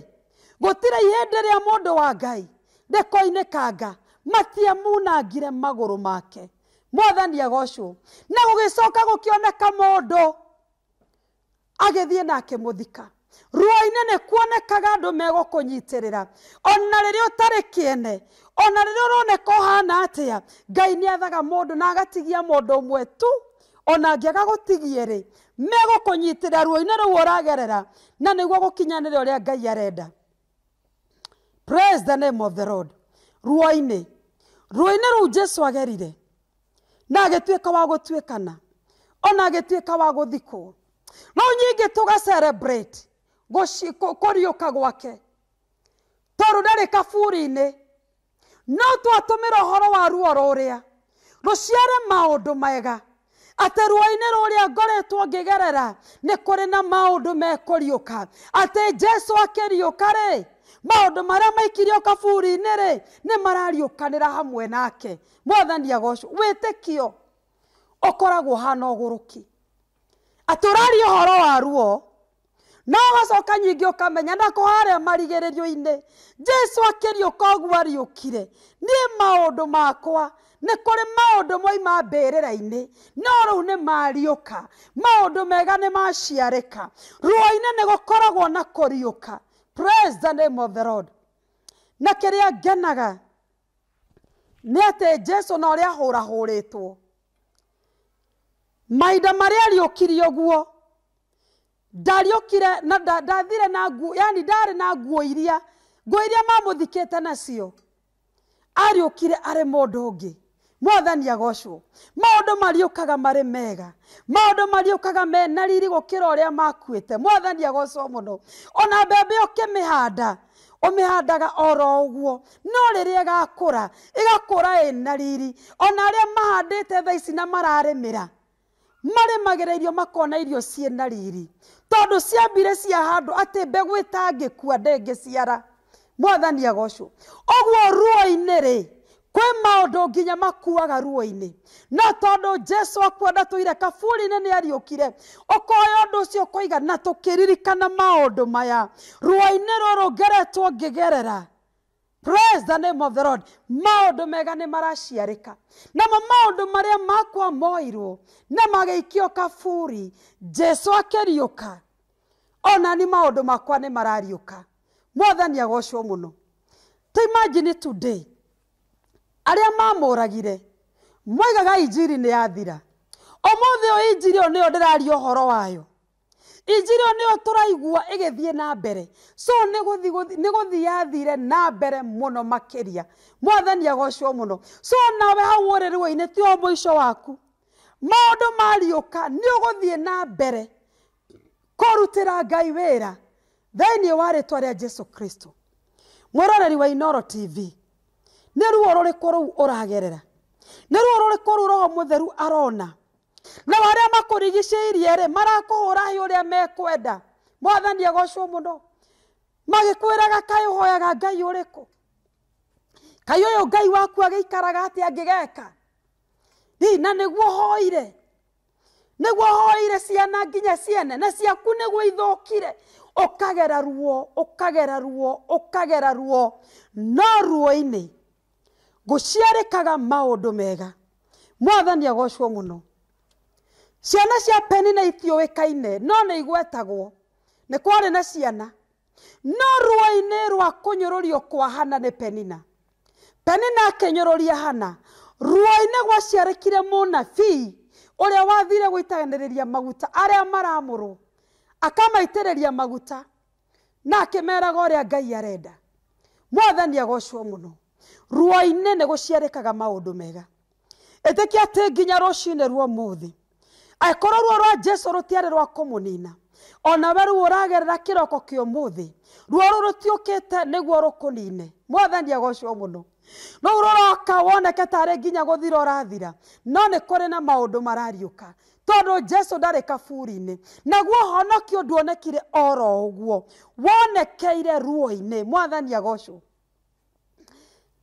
gũtirĩ ihĩndĩ rĩa mũndũ wa ngai rĩkoinĩkanga matiamunangire magũrũ make mwathani agocwo na gũgĩcoka gũkĩoneka mũndũ agĩthiĩ na akĩmũthika ruo-inĩ nĩ kuonekaga andũ megũkũnyitĩrĩra ona rĩrĩa ũtarĩ kĩene ona rĩrĩa ũroneka ũhana atĩa ngai nĩ athaga mũndũ na agatigia mũndũ ũmwe tu ona angĩaga gũtigie rĩ megũkũnyitĩrĩra ruo-inĩ rũu ũragerera na nĩguo gũkinyanĩra ũrĩa ngai arenda praise the name of the lord ruo-inĩ ruo-inĩ rũu jesu agerire na agituika wa gå tuä kana ona agä tuä ka wa gå guthikwo rau nyingi tuga celebrate kuriuka gwake tondu ndari kaburi inä no twatå mä å horo wa ruo ciare maå ndå mega atĩ ruo-inĩ rũrĩa ngoretwo ngĩgerera nĩ kũrĩ na maũndũ mekũriũka atĩ jesu akĩriũka rĩ maũndũ marĩa maikirio kaburi-inĩ rĩ nĩ marariũkanĩra hamwe nake mwathani agocwo wĩtĩkio ũkoragwo hana ũgũrũki atĩ ũraria ũhoro wa ruo no ũgacoka nyingĩ ũkamenya na kũharĩa marigĩrĩrio-inĩ jesu akĩriũka ũguo ariũkire niĩ maũndũ makwa nä kå rä maå ndå moima rä ra inä no rä u nä mariå ndå mega nä maciarä ruo-inä nä gå koragwo na kå riå ka na kä rä a ngenaga nä atä jesu na å rä a hå rahå rä two mahinda marä a ariå å guo ndariå na ndathire na ngu yani ndarä na nguo iria nguo iria mamå thikä te nacio ariå kire arä må ndå å ngä mwathani agocwo maundu mariukaga mari mega maundu mariukaga mena riri gukira uria makuite mwathani agocwo muno ona mbembe ukimihanda umihandaga oro uguo no riria igakura igakura ina riri ona aria mahandite thaa ici na mararimira marimagä irio makona irio ciä na riri tondå ciambire cia handå atä mbegå ä tangä kua ndängä ciara mwathani agocwo å ruo-inä rä kwĩ maũndũ nginya makuaga ruo-inĩ no tondũ jesu akua ndatũire kaburi-inĩ nĩ ariũkire ũkoya ũndũ ũcio ũkoiga na tũkĩririkana maũndũ maya ruo-inĩ rũrũ ngeretwo ngĩgerera praise the name of the lord maũndũ mega nĩ maraciarĩka namo maũndũ marĩa makwa moirwo na ikio kaburi jesu akĩriũka ona ni maũndũ makwa nĩ marariũka mwathani agocwo mũno timagine today arä aria mamuragire mwegaga injiri nä yathira thä å injiri ä yo nä yo ndä raria å horo wayo injiri ä yo nä yo tå raigua ä gä thiä na mbere so nä gå thi yathire na mbere må no makä ria mwathani agocwo må no so nawe hau å rä rä wa-inä ti o må ico waku maå ndå mariå ka nä å gå thiä na mbere rutä ra ngai wä ra thäinä wa rä twa rä a jesu kristo mwäroreri wa inoro tv nä ruo rå rä kå rå u å ragerera nä ruo rå rä kå u roho må theru arona nao arä a makå rigicä irie rä marakå hå ra å rä a mekwenda mwathani agocwo må no magä kwä raga kaä å hoyaga ngai å rä kå kaĩ yå ngai waku agĩikaraga atĩ angĩgeka na guo hoire guo hoire ciana nginya ciene na ciaku kire å kagera ruo ũkagera ruo kagera ruo no ruo inä guciarikaga maundu mega mwathani agocwo muno ciana cia peni nä kaine no nä igwetagwo nä kwarä na ciana no ruo rwa kå nyå kwa hana nä penina penina akä nyå rå ria hana ruo-inä gwaciarä mũnabii ũrĩa wathire gwitagenereria maguta arĩa maramũrwo akamaitĩrĩria maguta na akĩmeraga ũrĩa ngai arenda mwathani agocwo no ruo-inĩ nĩ gũciarĩkaga maũndũ mega ĩtĩkia atĩ nginya rũciinĩ ruo mũthĩ angĩkorwo ruo rwa jesu rũtiarĩ rwa kũmũnina onawe rũu ũragerera kĩroko kĩa ũmũthĩ ruo rũu rũtiũkĩte nĩguo rũkũnine mwathani agocwo mũno rũu rũroka woneke tarĩ nginya gũthira ũrathira no nĩ kũrĩ na maũndũ marariũka tondũ jesu ndarĩ kaburi-inĩ naguo ũhonokio nduonekire oro ũguo wonekeire ruo-inĩ mwathani agocwo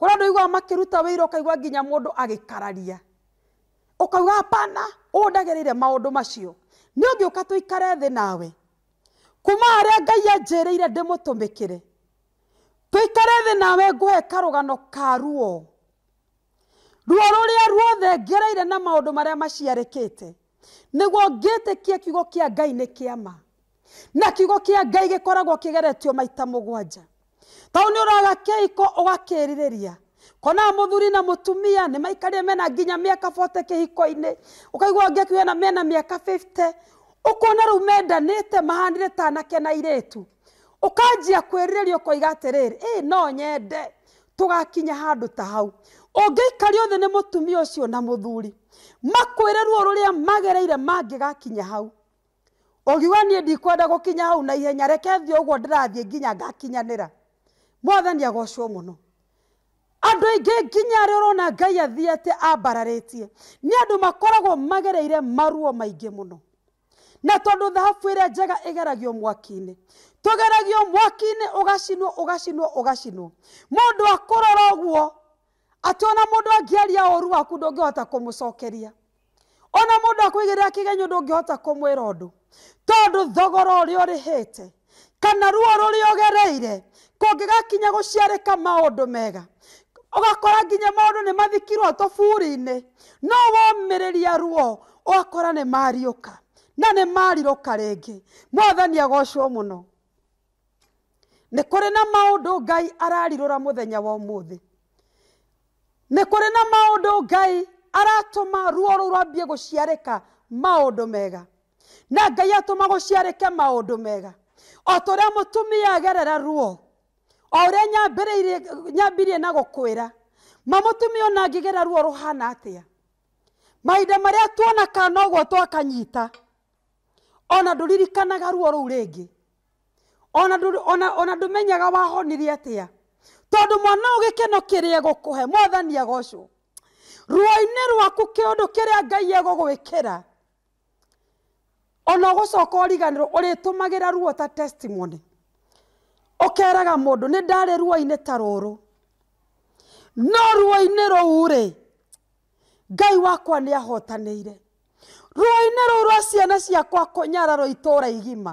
kå rä andå iguaga makä ruta wä ra å kaigua nginya må ndå agä kararia å kauga pana å ndagä rä maå ndå macio nä å ngä å ka tå ikare thä nawe kuma harä a ngai anjä rä ire ndä må tå mä kä re tå ikare thä nawe ngå he karå ka ruo ruo rå rä a ruothe ngereire na maå ndå marä a maciarä kä te nä guo ngä tä kie kiugo kä a ngai nä kä ama na kiugo kä a ngai gä koragwo kä geretio maita må gwanja tau nä å rora keiko å gakä rirä ria konaga må thuri na må tumia nä maikarä mena nginya mä aka bote kä hiko-inä å kaigua ngekuä na mena mä aka å kuona rä u mendanä te mahanire ta anake na irä tu å kanjia kwä rä rä ria å koiga atä rä rä no nyende tå gakinya handå ta hau å ngä ikario thä nä må tumia å cio na må thuri makwä re ruo rå rä a magereire mangä gakinya hau å giuga niä ndikwenda gå kinya hau na ihenya reke thiä å guo ndä rathiä nginya ngakinyanä ra mwathani agocwo må no andå aingä nginya arä å ngai athiä atä ambararä tie nä andå makoragwo magereire maruo maingä må no na tondå thahabu ä rä a njega ä geragio mwaki-inä tå geragio mwaki-inä å gacinwo å gacinwo å gacinwo må ndå akå rora å guo atä ona må ndå angäaria å ru waku ndå ngä hota kå må cokeria ona må ndå akå igä rä ra kä genyå ndå ngä hota kå mwä ra å ndå tondå thogora å rä a å rä hä te kana ruo ruria ogereire kungigakinya guciarika maundu mega ugakora nginya maundu ni mathikirwo buri-inä no womiriria ruo ugakora ni mariuka na ka rä ngä mwathani agocwo nä kå rä na maũndũ ngai må thenya wa nä kå rä na maũndũ ngai ma ruo rũu rwambie gũciarĩka maũndũ mega na ngai atũma gũciarĩke maũndũ mega o ta ũrĩa mũtumia agerera ruo o ũrĩa nyambirie na gũkwĩra ma mũtumia ona angĩgera ruo rũhana atĩa mahinda marĩa tuona kana ũguo twakanyita ona ndũririkanaga ruo rũu rĩngĩ ona ndũmenyaga wahonirie atĩa tondũ mwana ũyũ gĩkeno kĩrĩa egũkũhe mwathani agocwo ruo-inĩ rwaku kĩũndũ kĩrĩa ngai egũgwĩkĩra ona ũgũcoka ũriganĩrwo ũrĩtũmagĩra ruo ta testimony ũkeraga mũndũ nĩ ndarĩ ruo ine taroro no ruo-inĩ rũu rĩ ngai wakwa nĩ ahotanĩire ruo-inĩ rũu rwa ciana ciakwa ro itũũra igima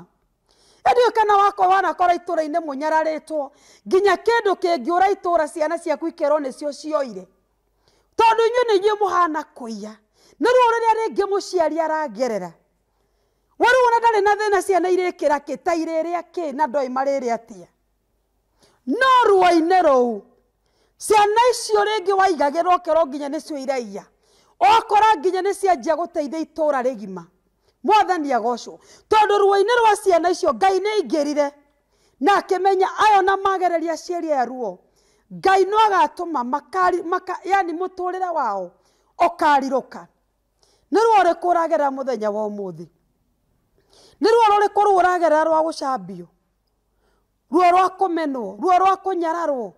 ĩndiũĩ kana wako wakwa wanakora itũũra-inĩ mũnyararĩtwo nginya kĩndũ kĩngĩũra itũũra ciana ciaku ikerwo nĩcio cioire tondũ inyuĩ nĩ inyuĩ mũhana kũiya nĩ ruo rĩrĩa rĩngĩ mũciari aragerera wari warona ndarä na thä na ciana irä ra kä ta irä rä a kä na ndoä marä rä atia no ruo-inä rå u ciana icio rä ngä waigagä rwo kerwo nginya nä cio iraia okora nginya nä cianjia gå teithia itå ra rä gima mwathani agocwo tondå ruo inero wa ciana icio ngai nä aingä rire na akä ayo na magereria ciäria ya ruo ngai no agatå makari maka, yani må wao okarirå ka nä ruo rä kå ragera må thenya wa å nä ruo rå rä kå rå åragerera rwa gå cambio ruo rwa kå menwo ruo rwa kå nyararwo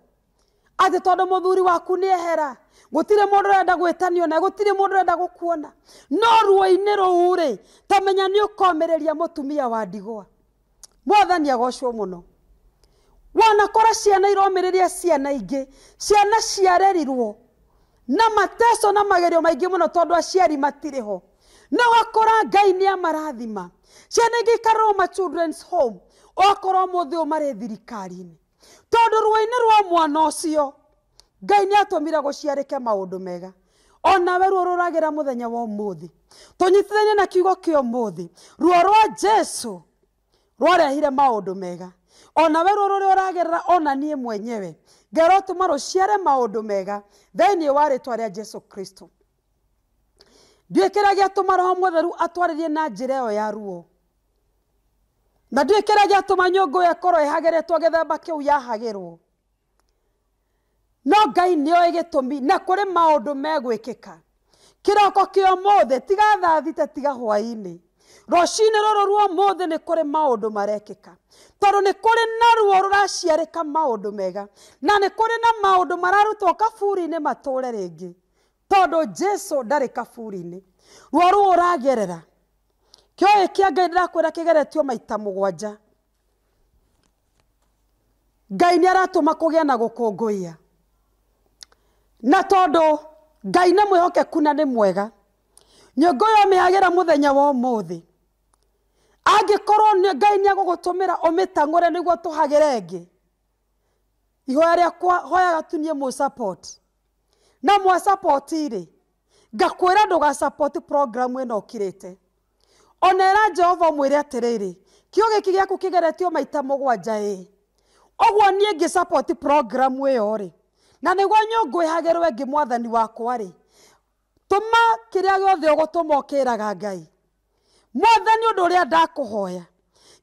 atä tondå må thuri waku nä ehera gå tirä må ndå renda gwä tanio na gå tirä må ndå renda gå kuona no ruo-inä rå u rä ta menya nä å komä rä ria må tumia wa ndigwa mwathani agocwo må no kora ciana iromä rä ria ciana ingä ciana ciarerirwo na mateco na magerio maingä må no tondå aciari matirä ho na wakora ngai nä amarathima ciana ingä ikarwo ma children's home okorwo må thä å marä thirikari-inä tondå rwä-inä rwa mwana å cio ngai nä atå mire gå ciarä ke maå ndå mega onawe ruo ruragä ra wa må thä tå nyitithanie na kiugo kä o må thä ruo rwa jesu rwarehire maå ndå mega onawe ruo rå rä a ona niä mwenyewe ngero tå ma rå ciare maå ndå mega thäinä wa rä twa rä a jesu kristo nduä kä ragia tå maroho mwetheru atwarä na njä ra ä yo ya ruo na ndiä kä rä a gä atå ma nyå ngå ä korwo ä hagä thamba kä u yahagä rwo no ngai nä oä gä tå mi na kå rä maå ndå megwä kä ka kä roko kä o må thä tigathathite tiga hwainä rociinä rå rå ruo må thä nä kå rä maå ndå marekä ka tondå nä kå rä na ruo rå raciarä ka maå ndå mega na nä kå rä na maå ndå mararutwo kaburi-inä matå re rä ngä tondå jesu ndarä kaburi-inä ruo rå å ragerera kioä kä a ngai nä rakwä kigeretio maita må gwanja ngai nä aratå ma kå gä a na gå kå na tondå ngai na mwä hokeku na nä mwega nyångå ä yo mä agä ra må thenya wa må thä angä korwo ngai nä agå gå tå mä ra å mä nä guo tå hagä ngä ihoya rä hoyaga tu niä na mwa support ngakwä ra ndå ga ä no te onera ĩra jehova mwĩre atĩrĩrĩ kĩo gĩkĩ gĩaku kĩgeretio maita mugwanja mũgwanja ogwo nie ngi support program we rĩ na nĩguo hagerwe ngi mwathani wakwa rĩ tũma kĩrĩa gĩothe ũgũtũma okiraga ngai mwathani undu ũndũ ũrĩa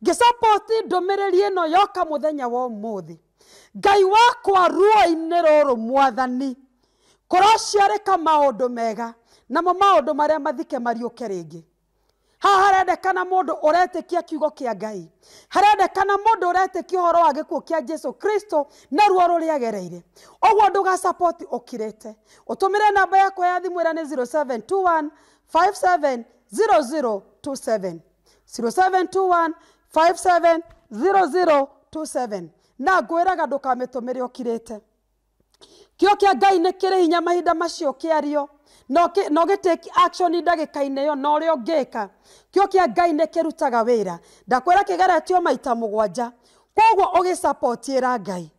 ngi support ndumireri ĩno yoka muthenya wo muthi ngai wakwa ruo inero ro mwathani kũraciarĩka maũndũ mega namo maundu maria mathike mariũke rĩngĩ haha harendekana mundu uretekia kiugo kia ngai harendekana mundu uretekia horo wa gikuo kia jesu kristo na ruo ruria agereire oguo ndugacapoti ukirite utumire namba yakwa ya thimu ira ni 0721 57 0027 0721 57 0027 na ngwiraga ndukamitumire ukirite kio kia ngai ni kiri hinya mahinda macio kiario no gä tä ki action ndagä-kainä ä yo na å rä a å ngä ka kä o kä a ngai nä kä rutaga wä ra ndakwä ra kä geretio maita må gwanja koguo å gä sapoti ä ra ngai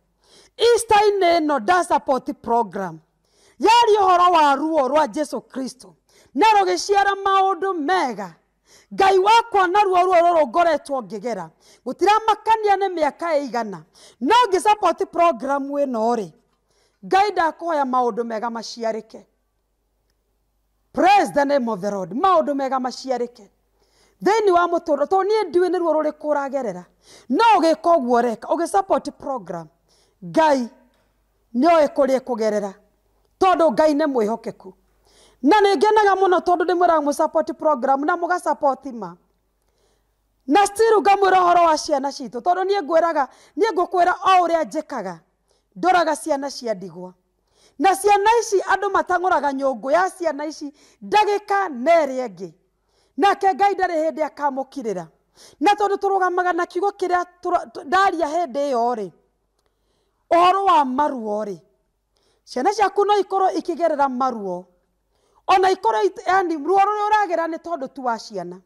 istainä ä no ndasapoti program yarä å horo wa ruo rwa jesu kristo na rå gä ciara maå ndå mega ngai wakwa na ruo ruo rå rå ngoretwo ngä gera gå tiramakania nä mä aka ä igana no ngä sapoti program ä no rä ngai ndakå hoya maå ndå mega maciarä ke praise the name of the lord maundu mega maciarike thini wa muturo to nie ndiwe ni ruo ruriku uragerera no ugika reka ugi support program ngai nioe kuria kugerera tondu ngai ni mwihokeku na nä ngenaga må no tondå nä mwä raga program na må ma na stiru ngamwä ra horo wa ciana citå tondå niä ngwä raga niä kwä ra o å rä a njä ndoraga ciana cia ndigwa na ciana ici andå matang'oraga nyå ngå ya ciana ici ndagä ka na ä rä nake ngai ndarä hä ndä akamå kirä ra na tondå tå rå na kiugo kä rä a ndaria hä ndä ä yo rä å horo wa maruo rä ciana ciaku no ikorwo ikigerera maruo ona ikorwo yani ruo rå rä nä tondå tu wa ciana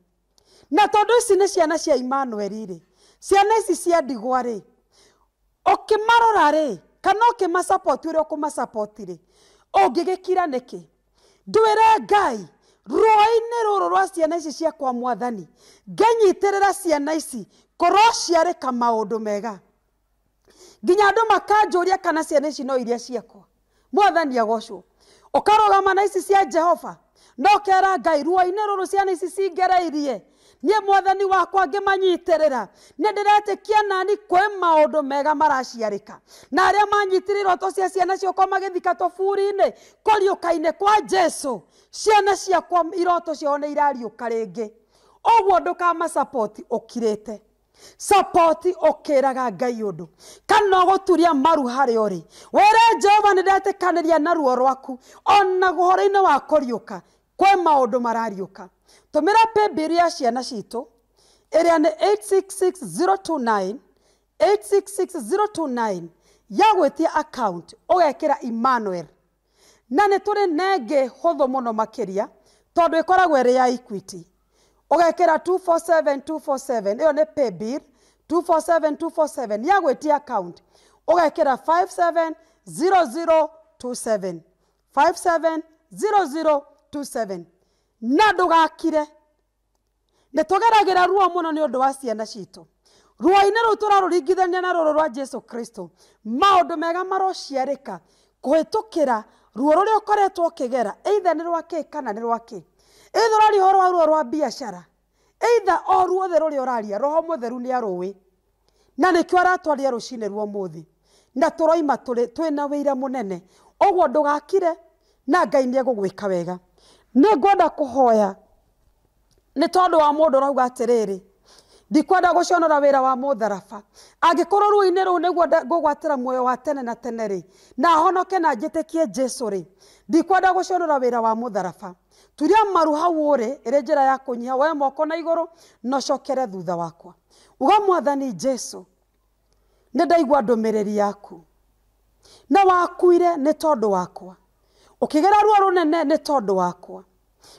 na tondå ici nä ciana cia imanueli rä ciana ici cia ndigwa rä å kä marora rä kana å kä masapoti å rä a å kå masapotirä å ngä gä kira nä kä ndwä ngai ruo rå rå rwa ciana ici ciakwa mwathani ngenyitä rä ra ciana ici korwo ka maå ndå mega nginya andå makanjå ria kana ciana ici no iria ciakwa mwathani agocwo å karå gama na ici cia jehova no kera ngai ruo rå rå ciana ici cingereirie niä mwathani wakwa ngä manyitä rä ra nä ndä retä kia nani kwä maå ndå mega maraciarä ka na arä a manyitä rä roto cia ciana ciokwa magä thikatwo buri-inä kåriå kainä kwa jesu ciana ciakwa iroto ciao nä irariå ka rä ngä ũguo ndũkamasapoti ũkirĩte sapoti ũkĩraga ngai ũndũ kana ũgũturia maru harĩ ũrĩ wĩre jehova nĩ ndetĩkanĩria na ruo rwaku ona gũhoro-inĩ wa kũriũka kwĩ maũndũ marariũka tũmĩra paybill ya ciana citũ ĩrĩa nĩ 866029 866029 ya gwĩtia akaunti ũgekĩra Emmanuel na nĩ tũrĩ nengĩ hũthũ mũno makĩria tondũ ĩkoragwo ĩrĩ ya Equity ũgekĩra 247247 ĩyo nĩ paybill 247247 ya gwĩtia akaunti ũgekĩra 570027 570027 na ndugakire nä tå geragä ra ruo må no nä å ndå wa ciana citå ruoinä rå u tå raråringithania na rå rå rwa jesu kristo maå ndå mega marociarä ka kũhĩtũkĩra kĩra ruo rũrĩa å ũkĩgera eitha nĩ rwa kĩ kana nĩ rwa kĩ eitha ũraria ũhoro ruo rwa biacara eitha o ruothe rũrĩa ũraria roho mũtheru nĩ arũĩ na nĩkĩo aratwaria rũcinĩ ruo mũthĩ na tũroima tũrĩ twĩna wĩira mũnene ũguo ndũgakire na ngai nĩ egũgwĩka wega nä ngwenda kå hoya nä tondå wa må ndå rauga atä rä rä ndikwenda gå conora wä ra wa må tharaba angä korwo ruo-inä rå u nä guo ngågwatä ra muoyo wa tene na tene rä na honoke na njä tä kie jesu rä ndikwenda gå conora wä ra wa må tharaba turia maru hau å rä ä rä njä ra ya kå nyiha woe moko na igå rå na cokere thutha wakwa uga mwathani jesu nä ndaigua ndå mä rä ri yaku na wakuire nä tondå wakwa ukigera ruo runene ni tondu wakwa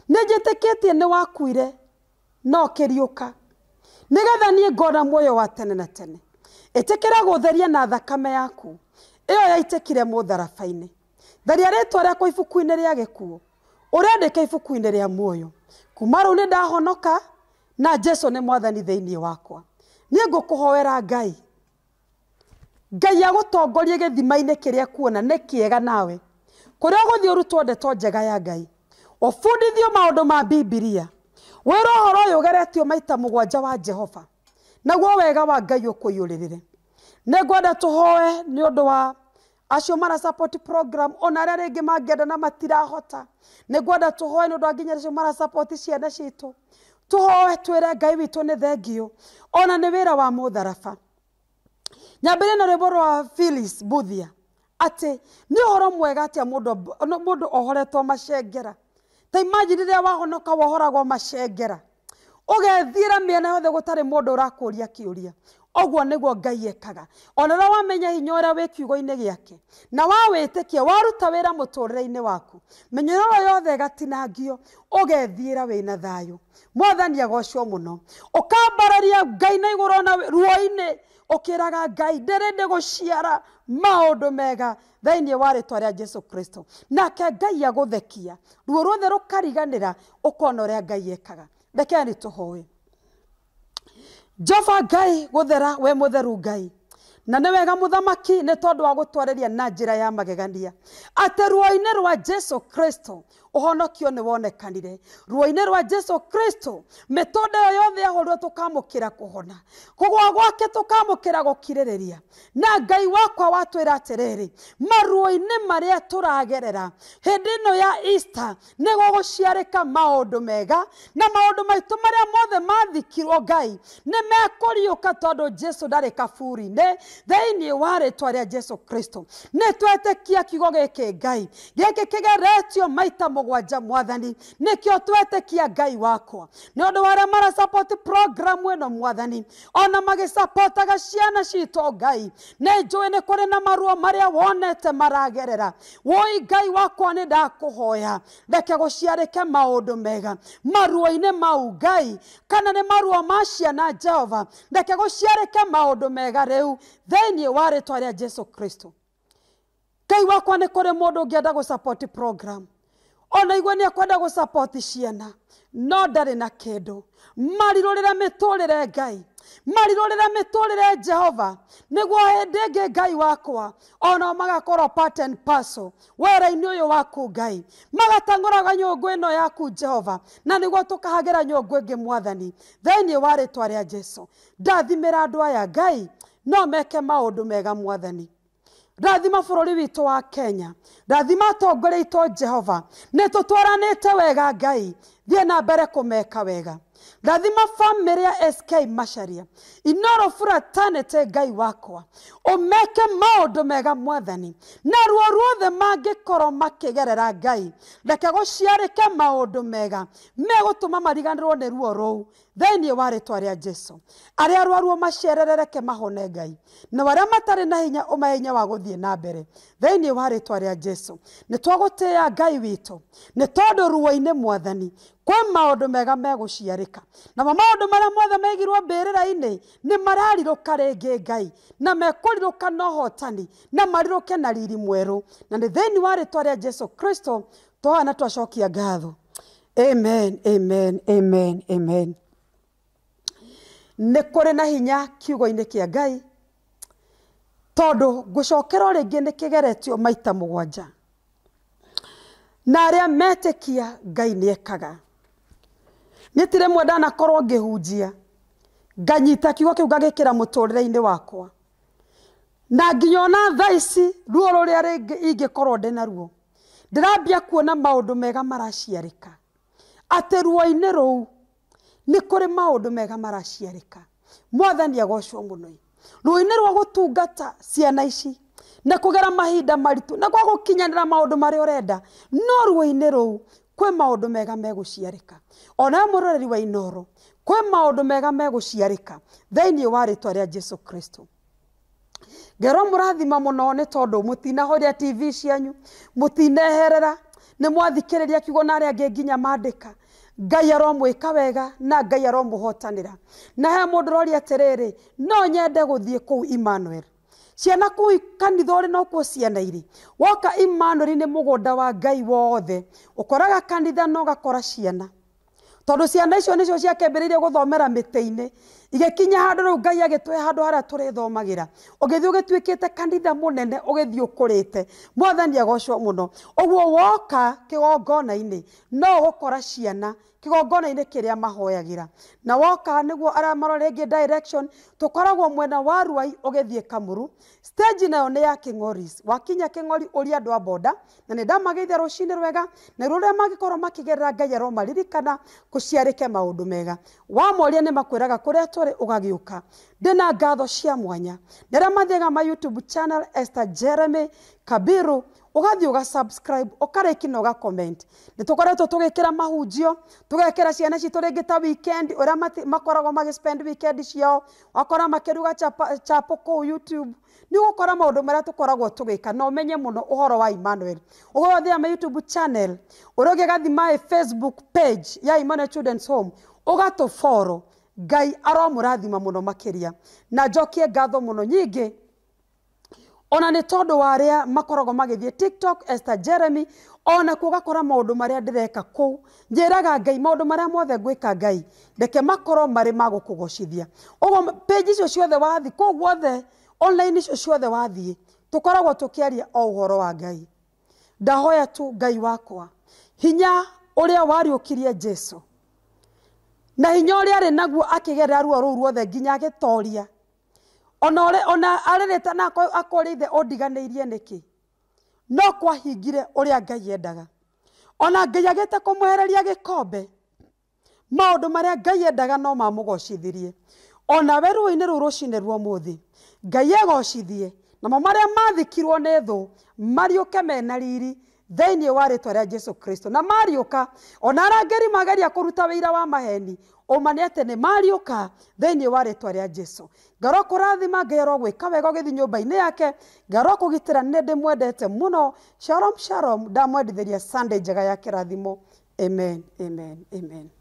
ni njitikitie ni wakuire no ukiriuka nigetha niĩ ngona muoyo wa tene na tene ĩtĩkĩra gutheria na thakame yaku iyo yaitĩkire mũtharaba-inĩ tharia rĩtwa rĩakwa ibuku-inĩ rĩa gikuo ũrĩandĩke ibuku-inĩ rĩa muoyo kuma rĩu nĩ ndahonoka na jesu ni mwathani thĩinĩ wakwa niĩ ngukuhoera ngai ngai agutongorie gĩthima-inĩ kĩrĩa kuona nĩ kiega nawe kuria guthii urutwo ndeto njega ya ngai ubundithio maundu ma bibilia wĩra ũhoro ũyũ ũgeretio maita mũgwanja wa jehova naguo wega wa ngai ũkũiyũrĩrĩre nĩ ngwenda tũhoe nĩ ũndũ wa acio mara support program ona arĩa rĩngĩ mangĩenda na matirahota nĩ ngwenda tũhoe nĩ ũndũ wa nginya acio mara support ciana citũ tũhoe twĩre ngai witũ nĩ thengiũ ona nĩ wĩra wa mũtharaba nyambĩrĩria na rwĩmbo rwa Phyllis Buthia atä nä å horo mwega atä må ndå ohoretwo macengera ta imanji rä rä a wahonoka wohoragwo macengera å gethiä ra mä yothe gutari tarä må ndå å rakå ria oguo niguo ngai ekaga ona rä wamenya hinya å rä a wä kiugo-inä gä ake na wawä tä waruta wä ra må tå rä waku menyerero yothe gatinangio å gethiä ra wä na thayå mwathani agocwo må no å kambararia ngai na igå rå ruo-inä ukiraga ngai ndirindi guciara maundu mega thĩinĩ wa rĩtwa rĩa jesu kristo nake ngai agũthekia ruo ruothe rũkariganĩra ũkona ũrĩa ngai ekaga rekea nĩ tũhoe jehova ngai gũthera we mũtheru ngai na nĩ wega mũthamaki nĩ tondũ wa gũtwarĩria na njĩra ya magegania atĩ ruo-inĩ rwa jesu kristo honokio nä wonekanire ruo-inä rwa jesu kristo metode yo yothe ahorwo tå kamå kä ra gwake tukamukira gukirereria na ngai wakwa watwira ra atä maria turagerera maruo no ya Easter nä gå gå ciarä mega na maundu maitu maria mothe mathikirwo ngai nä mekå riå ka jesu ndarä kaburi-inä thä-inä wa rä twa jesu kristo nä twetä kia kiugo gä ngai gä kä kä geretio maita mo mugwanja mwathani nikio twetekia ngai wakwa nä å ndå wa arä a marasapoti programu ä no mwathani ona magä aga ciana cito ngai nä njå ä nä kå rä na maruo maria a wonete maragerera woi ngai wakwa nä ndakå hoya reke gå ciarä maå ndå mega maruo-inä mau ngai kana nä maruo ma ciana jehova reke gå ciarä maå ndå mega rä u thä wa jesu kristo ngai wakwa nä kå rä må ndå å ngä program ona igwa nä akwenda gå support ciana no ndarä na kĩndũ marirå rä ra mä tå rä re ngai marirå rä ra mä tå rä re jehova nĩguo hĩndĩ ĩngĩ ngai wakwa ona magakorwo wera-inĩ ũyũ waku ngai magatang'oraga nyũngũ no yaku jehova na nĩguo tũkahagĩra nyũngũ ĩngĩ mwathani thĩinĩ wa rĩtwa rĩa jesu ndathimĩra andũ aya ngai no meke maundu mega mwathani rathima bururi witå wa kenya rathima atongoria jehova nä tå twaranä wega ngai thiä na mbere kå meka wega rathima bamä ä sk macaria inoro te ngai wakwa umeke maundu mega mwathani na ruo ruothe mangikorwo makigerera ngai reke guciarike maundu mega megutuma mariganirwo ni ruo rou thĩinĩ wa rĩtwa rĩa jesu arĩa arwaruo macererereke mahone ngai na arĩa matarĩ na hinya ũmahe hinya wa gũthiĩ na mbere thĩinĩ wa rĩtwa rĩa jesu nĩ twagũtĩĩa ngai witũ nĩ tondũ ruo mwathani kwĩ maũndũ mega megũciarĩka namo maũndũ marĩa mothe megirwo mbĩrĩra-inĩ nä mararirå ka rä ngai na mekå ka na hotani na marirå ke na riri mwerå na nä thä wa warä twa rä a jesu kristo twana twacokia ngatho amen amen amen amen nä kå rä na hinya kiugo-inä kä a ngai tondå ngå cokerwo rä ngä nä kä geretio maita må gwanja na arä a metä kia ngai nä ekaga nä tirä mwe ndanakorwo ngä hunjia nganyita kiugo kä u ngagäkä må tå rä re-inä wakwa na nginya ona thaa ici ruo rå rä a ingä korwo ndä naruo ndä rambia kuona maundu mega maraciarika ka atä ruo-inä rå u nä kå mega maraciarika mwathani agocwo muno ruo rwa gutungata tungata ciana ici na kå mahinda maritu na kwa gukinyanira kinyanä mari urenda a å renda no ruo-inä rå u kwä maå ndå mega megå ciarä ka onawe må wa inoro kwĩ maũndũ mega megũciarĩka thĩinĩ wa rĩtwa rĩa jesu kristo ngerwo mũrathima mũno nĩ tondũ mũtinahoria tv cianyu mũtineherera nĩ mwathikĩrĩria kiugo na arĩa angĩ nginya mandĩka ngai aromwĩka wega na ngai aromũhotanĩra na he mũndũ ũroria atĩrĩrĩ no nyende gũthiĩ kũu Emmanuel ciana kũu kanitha ũrĩ nokuo ciana irĩ woka Emmanuel nĩ mũgũnda wa ngai wothe ũkoraga kanitha na ũgakora ciana tondå ciana icio nä cio rä gå nicio ciakĩambĩrĩirie gũthomera mĩtĩ-inĩ handå rä u ngai agä handå harä a tå rä thomagä ra å gä agĩtũhe handũ harĩa tũrĩthomagĩra ũgĩthiĩ ũgĩtuĩkĩte kanitha mũnene ũgĩthiĩ ũkũrĩte mwathani agocwo å guo woka kĩgongona-inĩ no gå kora ciana kä kä rä a mahoyagä ra na woka arä a marora rĩngĩ tå koragwo mwena wa ruai å gä thiä kamå ru stage nayo nä ya kängoris wakinya ng'ori å ria andå a boda na nä ndamageithia rå cinä rwega na rå rä a magä korwo makä gerera ngai aro maririkana gå ciarä ke maå ndå mega wamoria nä makwä raga kå rä a twarä å gagä å ka ndä na ngatho cia mwanya nä arä a mathiaga ma youtube channel esther jeremy kabiru ugathiä å ga å karä na å ga nä tå koretwo tå gä kä ra mahunjio tå gekä ra ciana citå rä ngä ta å rä a makoragwo magä ciao wakora makä ruga chapo kå youtube nä å gå kora maå ndå marä a tå na å menye å horo wa immanuel å gå thä ame youtube channel å rä å facebook page ya immanuel children's home å gatå boro ngai aromå rathima må no makä na njokie ngatho må no nyingä ona nä tondå wa arä a makoragwo magä thiä tiktok esther jeremy ona kuo gakora maå ndå marä a ndä reka njä raga ngai maå ndå marä a mothe ngwä ka ngai ndeke makorwo marä ma gå kå gocithia åguo page icio ciothe wathi kå u guothe online icio ciothe wathiä tå koragwo tå kä aria o å horo wa ngai ndahoya tu ngai wakwa hinya å rä a warä kirie jesu na hinya å rä a arä naguo akä gerera ruo rå u ruothe nginya agä toria ona ore ona arerete na akorĩthe ũndiganĩirie nĩkĩ no kwahingire ũrĩa ngai endaga ona ngai agĩte kũmwehereria gĩkombe maũndũ marĩa ngai endaga no mamũgocithirie onawe ruo-inĩ rũu rũcinĩ rwa ũmũthĩ ngai egocithie namo marĩa mathikirwo nĩ thũ mariũke mena riri thĩinĩ wa rĩtwa rĩa jesu kristo na mariũka ona arangeri mageria kuruta wĩira wa maheni ũmane atĩ nĩ mariũka thĩinĩ wa rĩtwa rĩa jesu ngaro kũrathima ngero gwĩka wega ũgĩthiĩ nyũmba-inĩ yake ngaro kũgitĩra nĩ ndĩmwendete mũno shalom shalom ndamwendithĩria sunday njega ya kirathimo amen amen amen